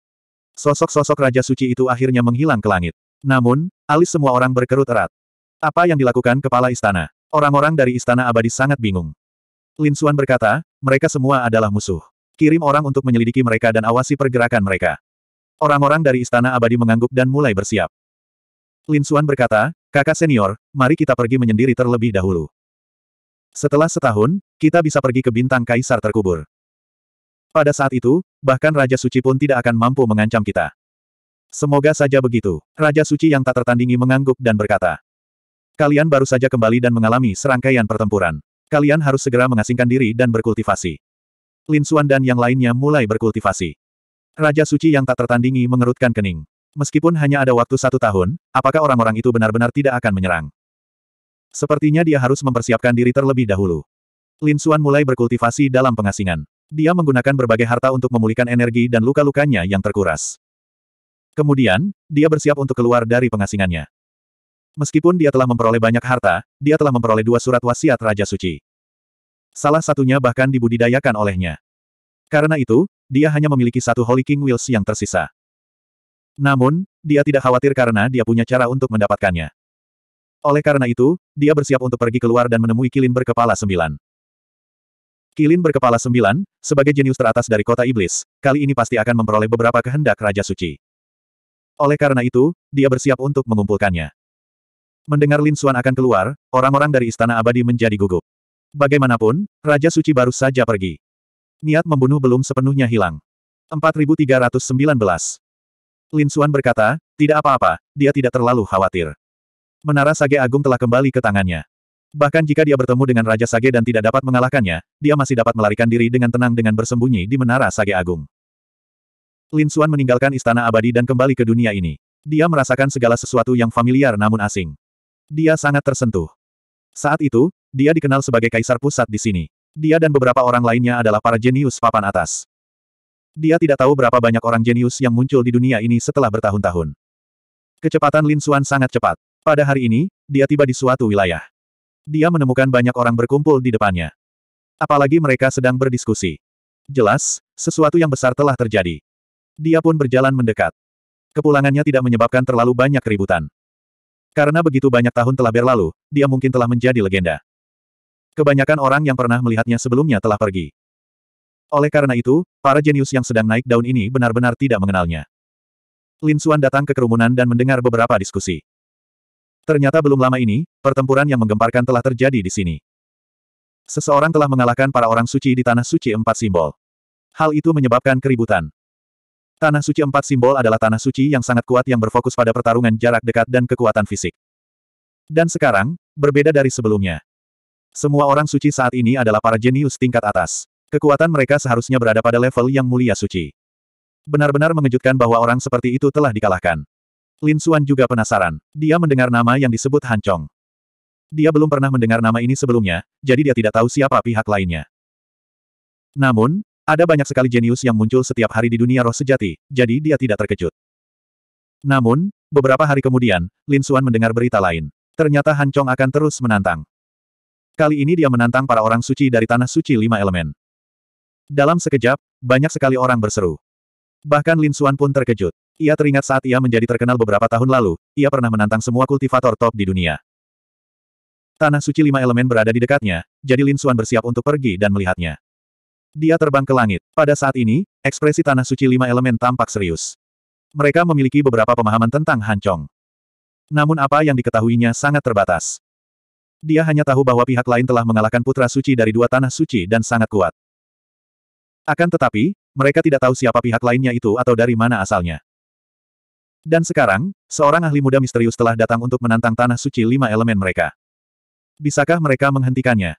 Sosok-sosok Raja Suci itu akhirnya menghilang ke langit. Namun, alis semua orang berkerut erat. Apa yang dilakukan kepala istana? Orang-orang dari istana abadi sangat bingung. Lin Xuan berkata, mereka semua adalah musuh. Kirim orang untuk menyelidiki mereka dan awasi pergerakan mereka. Orang-orang dari istana abadi mengangguk dan mulai bersiap. Lin Xuan berkata, kakak senior, mari kita pergi menyendiri terlebih dahulu. Setelah setahun, kita bisa pergi ke bintang kaisar terkubur. Pada saat itu, bahkan Raja Suci pun tidak akan mampu mengancam kita. Semoga saja begitu. Raja Suci yang tak tertandingi mengangguk dan berkata, Kalian baru saja kembali dan mengalami serangkaian pertempuran. Kalian harus segera mengasingkan diri dan berkultivasi. Lin Xuan dan yang lainnya mulai berkultivasi. Raja Suci yang tak tertandingi mengerutkan kening. Meskipun hanya ada waktu satu tahun, apakah orang-orang itu benar-benar tidak akan menyerang? Sepertinya dia harus mempersiapkan diri terlebih dahulu. Lin Xuan mulai berkultivasi dalam pengasingan. Dia menggunakan berbagai harta untuk memulihkan energi dan luka-lukanya yang terkuras. Kemudian, dia bersiap untuk keluar dari pengasingannya. Meskipun dia telah memperoleh banyak harta, dia telah memperoleh dua surat wasiat Raja Suci. Salah satunya bahkan dibudidayakan olehnya. Karena itu, dia hanya memiliki satu Holy King Wheels yang tersisa. Namun, dia tidak khawatir karena dia punya cara untuk mendapatkannya. Oleh karena itu, dia bersiap untuk pergi keluar dan menemui Kilin berkepala sembilan. Kilin berkepala sembilan, sebagai jenius teratas dari kota iblis, kali ini pasti akan memperoleh beberapa kehendak Raja Suci. Oleh karena itu, dia bersiap untuk mengumpulkannya. Mendengar Lin Xuan akan keluar, orang-orang dari Istana Abadi menjadi gugup. Bagaimanapun, Raja Suci baru saja pergi. Niat membunuh belum sepenuhnya hilang. 4319. Lin Xuan berkata, tidak apa-apa, dia tidak terlalu khawatir. Menara Sage Agung telah kembali ke tangannya. Bahkan jika dia bertemu dengan Raja Sage dan tidak dapat mengalahkannya, dia masih dapat melarikan diri dengan tenang dengan bersembunyi di Menara Sage Agung. Lin Xuan meninggalkan Istana Abadi dan kembali ke dunia ini. Dia merasakan segala sesuatu yang familiar namun asing. Dia sangat tersentuh. Saat itu, dia dikenal sebagai kaisar pusat di sini. Dia dan beberapa orang lainnya adalah para jenius papan atas. Dia tidak tahu berapa banyak orang jenius yang muncul di dunia ini setelah bertahun-tahun. Kecepatan Lin Suan sangat cepat. Pada hari ini, dia tiba di suatu wilayah. Dia menemukan banyak orang berkumpul di depannya. Apalagi mereka sedang berdiskusi. Jelas, sesuatu yang besar telah terjadi. Dia pun berjalan mendekat. Kepulangannya tidak menyebabkan terlalu banyak keributan. Karena begitu banyak tahun telah berlalu, dia mungkin telah menjadi legenda. Kebanyakan orang yang pernah melihatnya sebelumnya telah pergi. Oleh karena itu, para jenius yang sedang naik daun ini benar-benar tidak mengenalnya. Lin Xuan datang ke kerumunan dan mendengar beberapa diskusi. Ternyata belum lama ini, pertempuran yang menggemparkan telah terjadi di sini. Seseorang telah mengalahkan para orang suci di Tanah Suci Empat Simbol. Hal itu menyebabkan keributan. Tanah suci empat simbol adalah tanah suci yang sangat kuat yang berfokus pada pertarungan jarak dekat dan kekuatan fisik. Dan sekarang, berbeda dari sebelumnya. Semua orang suci saat ini adalah para jenius tingkat atas. Kekuatan mereka seharusnya berada pada level yang mulia suci. Benar-benar mengejutkan bahwa orang seperti itu telah dikalahkan. Lin Suan juga penasaran. Dia mendengar nama yang disebut Han Chong. Dia belum pernah mendengar nama ini sebelumnya, jadi dia tidak tahu siapa pihak lainnya. Namun, ada banyak sekali jenius yang muncul setiap hari di dunia roh sejati, jadi dia tidak terkejut. Namun, beberapa hari kemudian, Lin Suan mendengar berita lain. Ternyata Han Chong akan terus menantang. Kali ini dia menantang para orang suci dari tanah suci lima elemen. Dalam sekejap, banyak sekali orang berseru. Bahkan Lin Suan pun terkejut. Ia teringat saat ia menjadi terkenal beberapa tahun lalu, ia pernah menantang semua kultivator top di dunia. Tanah suci lima elemen berada di dekatnya, jadi Lin Suan bersiap untuk pergi dan melihatnya. Dia terbang ke langit. Pada saat ini, ekspresi Tanah Suci Lima Elemen tampak serius. Mereka memiliki beberapa pemahaman tentang Hancong. Namun apa yang diketahuinya sangat terbatas. Dia hanya tahu bahwa pihak lain telah mengalahkan Putra Suci dari dua Tanah Suci dan sangat kuat. Akan tetapi, mereka tidak tahu siapa pihak lainnya itu atau dari mana asalnya. Dan sekarang, seorang ahli muda misterius telah datang untuk menantang Tanah Suci Lima Elemen mereka. Bisakah mereka menghentikannya?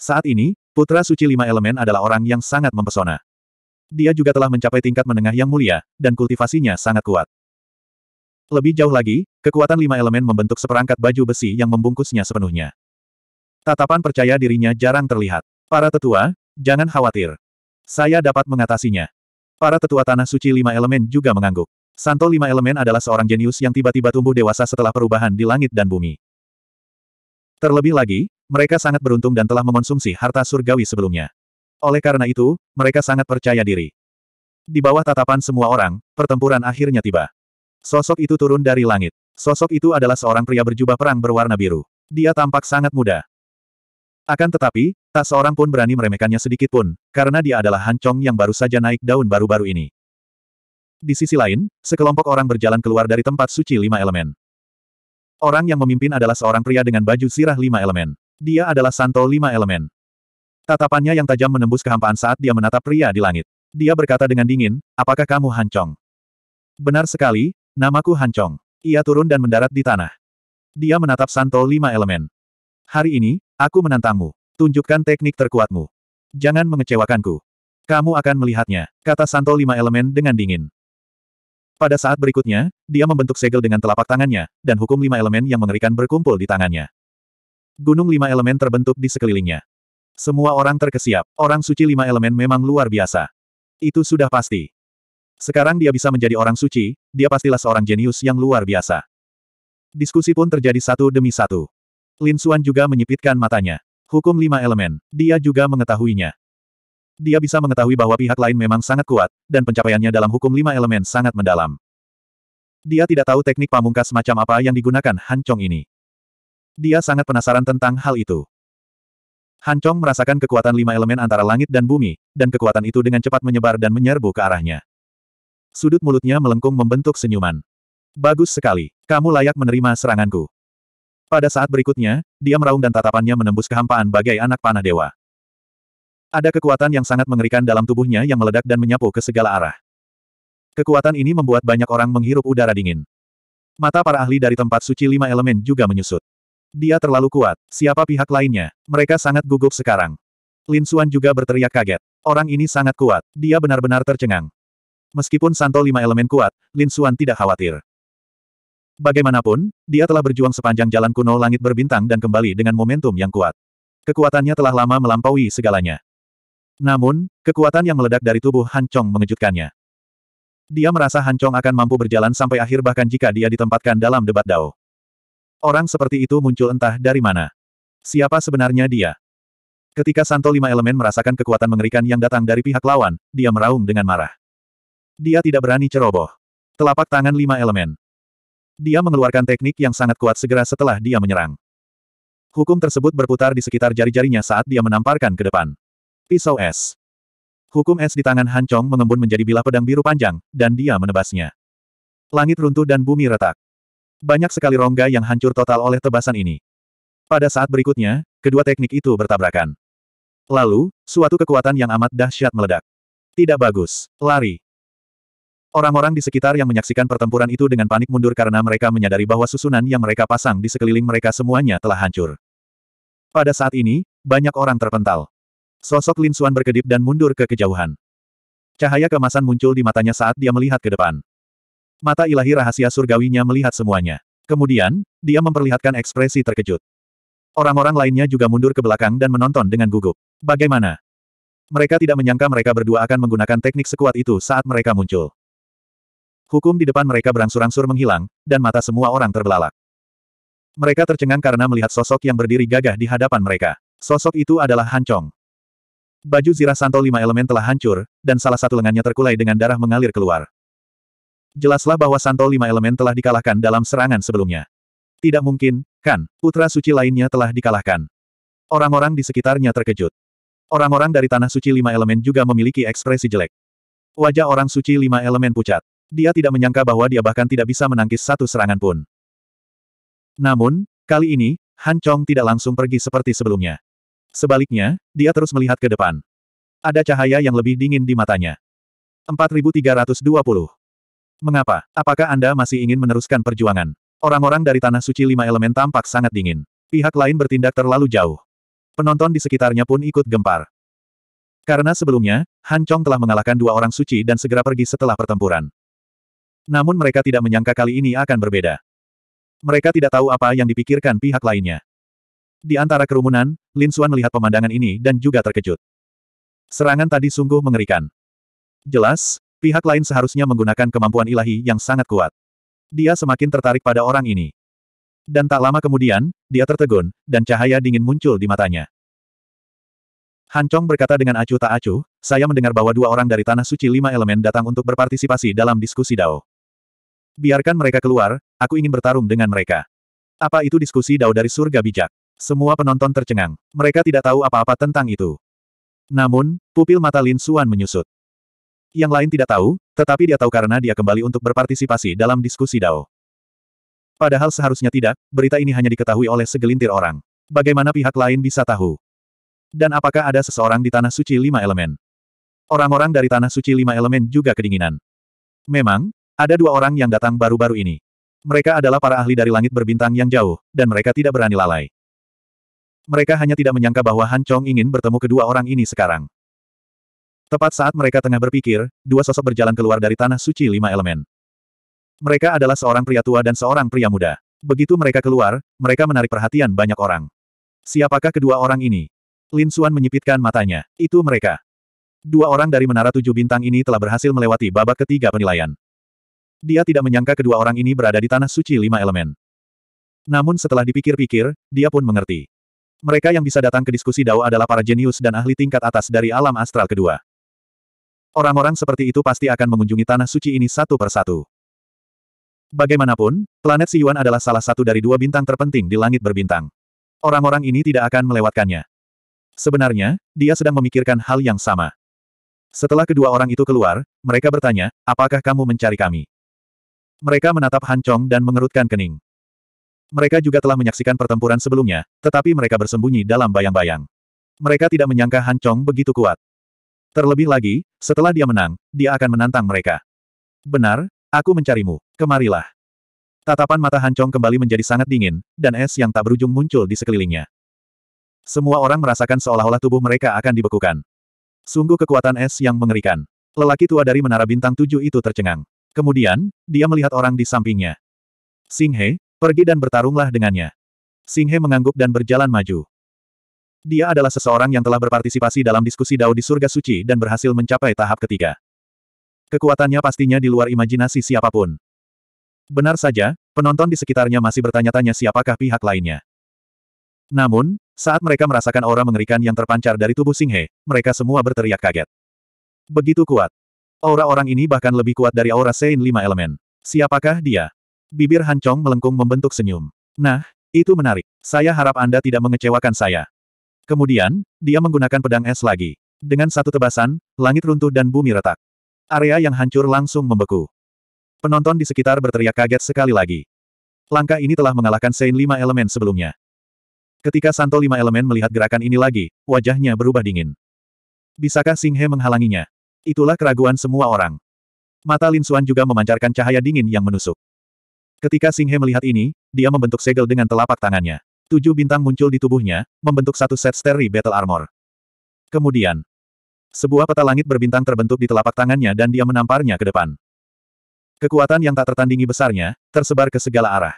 Saat ini, Putra suci lima elemen adalah orang yang sangat mempesona. Dia juga telah mencapai tingkat menengah yang mulia, dan kultivasinya sangat kuat. Lebih jauh lagi, kekuatan lima elemen membentuk seperangkat baju besi yang membungkusnya sepenuhnya. Tatapan percaya dirinya jarang terlihat. Para tetua, jangan khawatir. Saya dapat mengatasinya. Para tetua tanah suci lima elemen juga mengangguk. Santo lima elemen adalah seorang jenius yang tiba-tiba tumbuh dewasa setelah perubahan di langit dan bumi. Terlebih lagi, mereka sangat beruntung dan telah mengonsumsi harta surgawi sebelumnya. Oleh karena itu, mereka sangat percaya diri. Di bawah tatapan semua orang, pertempuran akhirnya tiba. Sosok itu turun dari langit. Sosok itu adalah seorang pria berjubah perang berwarna biru. Dia tampak sangat muda. Akan tetapi, tak seorang pun berani meremehkannya sedikit pun, karena dia adalah Hancong yang baru saja naik daun baru-baru ini. Di sisi lain, sekelompok orang berjalan keluar dari tempat suci lima elemen. Orang yang memimpin adalah seorang pria dengan baju sirah lima elemen. Dia adalah Santo Lima Elemen. Tatapannya yang tajam menembus kehampaan saat dia menatap pria di langit. Dia berkata dengan dingin, apakah kamu Hancong? Benar sekali, namaku Hancong. Ia turun dan mendarat di tanah. Dia menatap Santo Lima Elemen. Hari ini, aku menantangmu. Tunjukkan teknik terkuatmu. Jangan mengecewakanku. Kamu akan melihatnya, kata Santo Lima Elemen dengan dingin. Pada saat berikutnya, dia membentuk segel dengan telapak tangannya, dan hukum lima elemen yang mengerikan berkumpul di tangannya. Gunung lima elemen terbentuk di sekelilingnya. Semua orang terkesiap, orang suci lima elemen memang luar biasa. Itu sudah pasti. Sekarang dia bisa menjadi orang suci, dia pastilah seorang jenius yang luar biasa. Diskusi pun terjadi satu demi satu. Lin Xuan juga menyipitkan matanya. Hukum lima elemen, dia juga mengetahuinya. Dia bisa mengetahui bahwa pihak lain memang sangat kuat, dan pencapaiannya dalam hukum lima elemen sangat mendalam. Dia tidak tahu teknik pamungkas macam apa yang digunakan Han Chong ini. Dia sangat penasaran tentang hal itu. Han Chong merasakan kekuatan lima elemen antara langit dan bumi, dan kekuatan itu dengan cepat menyebar dan menyerbu ke arahnya. Sudut mulutnya melengkung membentuk senyuman. Bagus sekali, kamu layak menerima seranganku. Pada saat berikutnya, dia meraung dan tatapannya menembus kehampaan bagai anak panah dewa. Ada kekuatan yang sangat mengerikan dalam tubuhnya yang meledak dan menyapu ke segala arah. Kekuatan ini membuat banyak orang menghirup udara dingin. Mata para ahli dari tempat suci lima elemen juga menyusut. Dia terlalu kuat. Siapa pihak lainnya? Mereka sangat gugup sekarang. Lin Suan juga berteriak kaget. Orang ini sangat kuat. Dia benar-benar tercengang. Meskipun Santo lima elemen kuat, Lin Suan tidak khawatir. Bagaimanapun, dia telah berjuang sepanjang jalan kuno langit berbintang dan kembali dengan momentum yang kuat. Kekuatannya telah lama melampaui segalanya. Namun, kekuatan yang meledak dari tubuh Han Chong mengejutkannya. Dia merasa Han Chong akan mampu berjalan sampai akhir bahkan jika dia ditempatkan dalam debat Dao. Orang seperti itu muncul entah dari mana. Siapa sebenarnya dia? Ketika Santo Lima Elemen merasakan kekuatan mengerikan yang datang dari pihak lawan, dia meraung dengan marah. Dia tidak berani ceroboh. Telapak tangan Lima Elemen. Dia mengeluarkan teknik yang sangat kuat segera setelah dia menyerang. Hukum tersebut berputar di sekitar jari-jarinya saat dia menamparkan ke depan. Pisau es. Hukum es di tangan Hancong mengembun menjadi bilah pedang biru panjang, dan dia menebasnya. Langit runtuh dan bumi retak. Banyak sekali rongga yang hancur total oleh tebasan ini. Pada saat berikutnya, kedua teknik itu bertabrakan. Lalu, suatu kekuatan yang amat dahsyat meledak. Tidak bagus. Lari. Orang-orang di sekitar yang menyaksikan pertempuran itu dengan panik mundur karena mereka menyadari bahwa susunan yang mereka pasang di sekeliling mereka semuanya telah hancur. Pada saat ini, banyak orang terpental. Sosok Lin Suan berkedip dan mundur ke kejauhan. Cahaya kemasan muncul di matanya saat dia melihat ke depan. Mata ilahi rahasia surgawinya melihat semuanya. Kemudian, dia memperlihatkan ekspresi terkejut. Orang-orang lainnya juga mundur ke belakang dan menonton dengan gugup. Bagaimana? Mereka tidak menyangka mereka berdua akan menggunakan teknik sekuat itu saat mereka muncul. Hukum di depan mereka berangsur-angsur menghilang, dan mata semua orang terbelalak. Mereka tercengang karena melihat sosok yang berdiri gagah di hadapan mereka. Sosok itu adalah Hancong. Baju zirah santo lima elemen telah hancur, dan salah satu lengannya terkulai dengan darah mengalir keluar. Jelaslah bahwa Santo Lima Elemen telah dikalahkan dalam serangan sebelumnya. Tidak mungkin, kan, putra suci lainnya telah dikalahkan. Orang-orang di sekitarnya terkejut. Orang-orang dari Tanah Suci Lima Elemen juga memiliki ekspresi jelek. Wajah orang suci Lima Elemen pucat. Dia tidak menyangka bahwa dia bahkan tidak bisa menangkis satu serangan pun. Namun, kali ini, Han Chong tidak langsung pergi seperti sebelumnya. Sebaliknya, dia terus melihat ke depan. Ada cahaya yang lebih dingin di matanya. 4320 Mengapa? Apakah Anda masih ingin meneruskan perjuangan? Orang-orang dari Tanah Suci Lima Elemen tampak sangat dingin. Pihak lain bertindak terlalu jauh. Penonton di sekitarnya pun ikut gempar. Karena sebelumnya, Han Chong telah mengalahkan dua orang suci dan segera pergi setelah pertempuran. Namun mereka tidak menyangka kali ini akan berbeda. Mereka tidak tahu apa yang dipikirkan pihak lainnya. Di antara kerumunan, Lin Xuan melihat pemandangan ini dan juga terkejut. Serangan tadi sungguh mengerikan. Jelas, Pihak lain seharusnya menggunakan kemampuan ilahi yang sangat kuat. Dia semakin tertarik pada orang ini. Dan tak lama kemudian, dia tertegun, dan cahaya dingin muncul di matanya. Han Chong berkata dengan acuh tak acuh, saya mendengar bahwa dua orang dari Tanah Suci Lima Elemen datang untuk berpartisipasi dalam diskusi Dao. Biarkan mereka keluar, aku ingin bertarung dengan mereka. Apa itu diskusi Dao dari surga bijak? Semua penonton tercengang. Mereka tidak tahu apa-apa tentang itu. Namun, pupil mata Lin Suan menyusut. Yang lain tidak tahu, tetapi dia tahu karena dia kembali untuk berpartisipasi dalam diskusi Dao. Padahal seharusnya tidak, berita ini hanya diketahui oleh segelintir orang. Bagaimana pihak lain bisa tahu? Dan apakah ada seseorang di Tanah Suci Lima Elemen? Orang-orang dari Tanah Suci Lima Elemen juga kedinginan. Memang, ada dua orang yang datang baru-baru ini. Mereka adalah para ahli dari langit berbintang yang jauh, dan mereka tidak berani lalai. Mereka hanya tidak menyangka bahwa Han Chong ingin bertemu kedua orang ini sekarang. Tepat saat mereka tengah berpikir, dua sosok berjalan keluar dari tanah suci lima elemen. Mereka adalah seorang pria tua dan seorang pria muda. Begitu mereka keluar, mereka menarik perhatian banyak orang. Siapakah kedua orang ini? Lin Suan menyipitkan matanya. Itu mereka. Dua orang dari Menara Tujuh Bintang ini telah berhasil melewati babak ketiga penilaian. Dia tidak menyangka kedua orang ini berada di Tanah Suci Lima Elemen. Namun setelah dipikir-pikir, dia pun mengerti. Mereka yang bisa datang ke diskusi Dao adalah para jenius dan ahli tingkat atas dari alam astral kedua. Orang-orang seperti itu pasti akan mengunjungi tanah suci ini satu persatu. Bagaimanapun, planet Si Yuan adalah salah satu dari dua bintang terpenting di langit berbintang. Orang-orang ini tidak akan melewatkannya. Sebenarnya, dia sedang memikirkan hal yang sama. Setelah kedua orang itu keluar, mereka bertanya, apakah kamu mencari kami? Mereka menatap Han Chong dan mengerutkan kening. Mereka juga telah menyaksikan pertempuran sebelumnya, tetapi mereka bersembunyi dalam bayang-bayang. Mereka tidak menyangka Han Chong begitu kuat. Terlebih lagi, setelah dia menang, dia akan menantang mereka. Benar, aku mencarimu. Kemarilah. Tatapan mata Hancong kembali menjadi sangat dingin, dan es yang tak berujung muncul di sekelilingnya. Semua orang merasakan seolah-olah tubuh mereka akan dibekukan. Sungguh kekuatan es yang mengerikan. Lelaki tua dari menara bintang tujuh itu tercengang. Kemudian, dia melihat orang di sampingnya. Singhe, pergi dan bertarunglah dengannya. Singhe mengangguk dan berjalan maju. Dia adalah seseorang yang telah berpartisipasi dalam diskusi Dao di Surga Suci dan berhasil mencapai tahap ketiga. Kekuatannya pastinya di luar imajinasi siapapun. Benar saja, penonton di sekitarnya masih bertanya-tanya siapakah pihak lainnya. Namun, saat mereka merasakan aura mengerikan yang terpancar dari tubuh Singhe, mereka semua berteriak kaget. Begitu kuat. Aura orang ini bahkan lebih kuat dari aura Sein lima elemen. Siapakah dia? Bibir Hancong melengkung membentuk senyum. Nah, itu menarik. Saya harap Anda tidak mengecewakan saya. Kemudian, dia menggunakan pedang es lagi. Dengan satu tebasan, langit runtuh dan bumi retak. Area yang hancur langsung membeku. Penonton di sekitar berteriak kaget sekali lagi. Langkah ini telah mengalahkan Sein lima elemen sebelumnya. Ketika Santo lima elemen melihat gerakan ini lagi, wajahnya berubah dingin. Bisakah Singhe menghalanginya? Itulah keraguan semua orang. Mata Lin Xuan juga memancarkan cahaya dingin yang menusuk. Ketika Singhe melihat ini, dia membentuk segel dengan telapak tangannya. Tujuh bintang muncul di tubuhnya, membentuk satu set steri Battle Armor. Kemudian, sebuah peta langit berbintang terbentuk di telapak tangannya dan dia menamparnya ke depan. Kekuatan yang tak tertandingi besarnya, tersebar ke segala arah.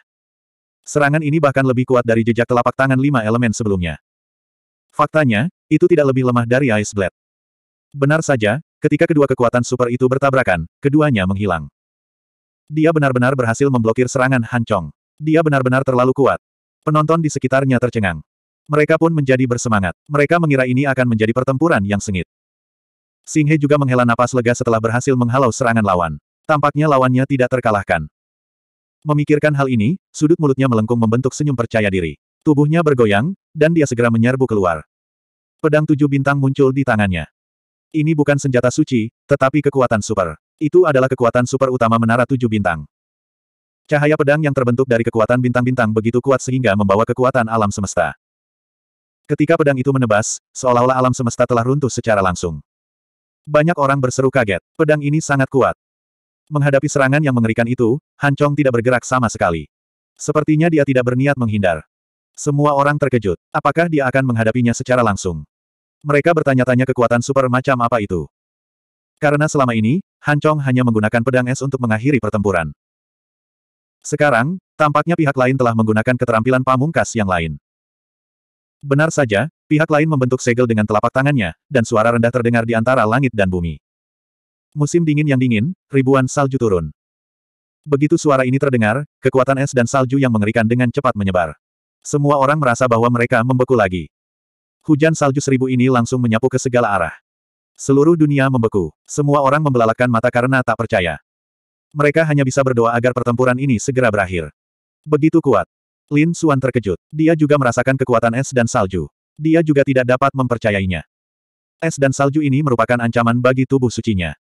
Serangan ini bahkan lebih kuat dari jejak telapak tangan lima elemen sebelumnya. Faktanya, itu tidak lebih lemah dari Ice Blade. Benar saja, ketika kedua kekuatan super itu bertabrakan, keduanya menghilang. Dia benar-benar berhasil memblokir serangan Han Chong. Dia benar-benar terlalu kuat, Penonton di sekitarnya tercengang. Mereka pun menjadi bersemangat. Mereka mengira ini akan menjadi pertempuran yang sengit. Singhe juga menghela napas lega setelah berhasil menghalau serangan lawan. Tampaknya lawannya tidak terkalahkan. Memikirkan hal ini, sudut mulutnya melengkung membentuk senyum percaya diri. Tubuhnya bergoyang, dan dia segera menyerbu keluar. Pedang tujuh bintang muncul di tangannya. Ini bukan senjata suci, tetapi kekuatan super. Itu adalah kekuatan super utama menara tujuh bintang. Cahaya pedang yang terbentuk dari kekuatan bintang-bintang begitu kuat sehingga membawa kekuatan alam semesta. Ketika pedang itu menebas, seolah-olah alam semesta telah runtuh secara langsung. Banyak orang berseru kaget, pedang ini sangat kuat. Menghadapi serangan yang mengerikan itu, Han Chong tidak bergerak sama sekali. Sepertinya dia tidak berniat menghindar. Semua orang terkejut, apakah dia akan menghadapinya secara langsung. Mereka bertanya-tanya kekuatan super macam apa itu. Karena selama ini, Han Chong hanya menggunakan pedang es untuk mengakhiri pertempuran. Sekarang, tampaknya pihak lain telah menggunakan keterampilan pamungkas yang lain. Benar saja, pihak lain membentuk segel dengan telapak tangannya, dan suara rendah terdengar di antara langit dan bumi. Musim dingin yang dingin, ribuan salju turun. Begitu suara ini terdengar, kekuatan es dan salju yang mengerikan dengan cepat menyebar. Semua orang merasa bahwa mereka membeku lagi. Hujan salju seribu ini langsung menyapu ke segala arah. Seluruh dunia membeku. Semua orang membelalakan mata karena tak percaya. Mereka hanya bisa berdoa agar pertempuran ini segera berakhir. Begitu kuat. Lin Suan terkejut. Dia juga merasakan kekuatan es dan salju. Dia juga tidak dapat mempercayainya. Es dan salju ini merupakan ancaman bagi tubuh sucinya.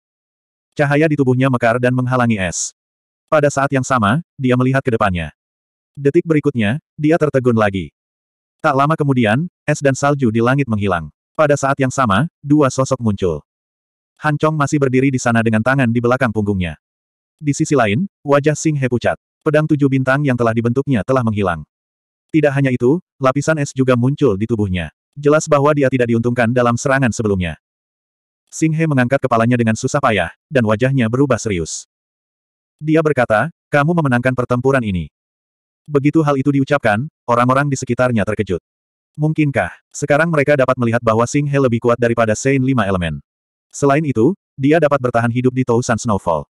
Cahaya di tubuhnya mekar dan menghalangi es. Pada saat yang sama, dia melihat ke depannya. Detik berikutnya, dia tertegun lagi. Tak lama kemudian, es dan salju di langit menghilang. Pada saat yang sama, dua sosok muncul. Han masih berdiri di sana dengan tangan di belakang punggungnya. Di sisi lain, wajah Sing He pucat. Pedang tujuh bintang yang telah dibentuknya telah menghilang. Tidak hanya itu, lapisan es juga muncul di tubuhnya. Jelas bahwa dia tidak diuntungkan dalam serangan sebelumnya. Sing He mengangkat kepalanya dengan susah payah, dan wajahnya berubah serius. Dia berkata, kamu memenangkan pertempuran ini. Begitu hal itu diucapkan, orang-orang di sekitarnya terkejut. Mungkinkah, sekarang mereka dapat melihat bahwa Sing He lebih kuat daripada Saint Lima Elemen. Selain itu, dia dapat bertahan hidup di Tousan Snowfall.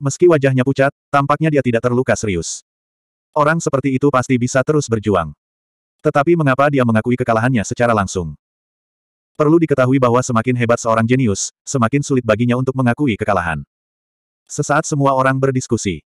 Meski wajahnya pucat, tampaknya dia tidak terluka serius. Orang seperti itu pasti bisa terus berjuang. Tetapi mengapa dia mengakui kekalahannya secara langsung? Perlu diketahui bahwa semakin hebat seorang jenius, semakin sulit baginya untuk mengakui kekalahan. Sesaat semua orang berdiskusi.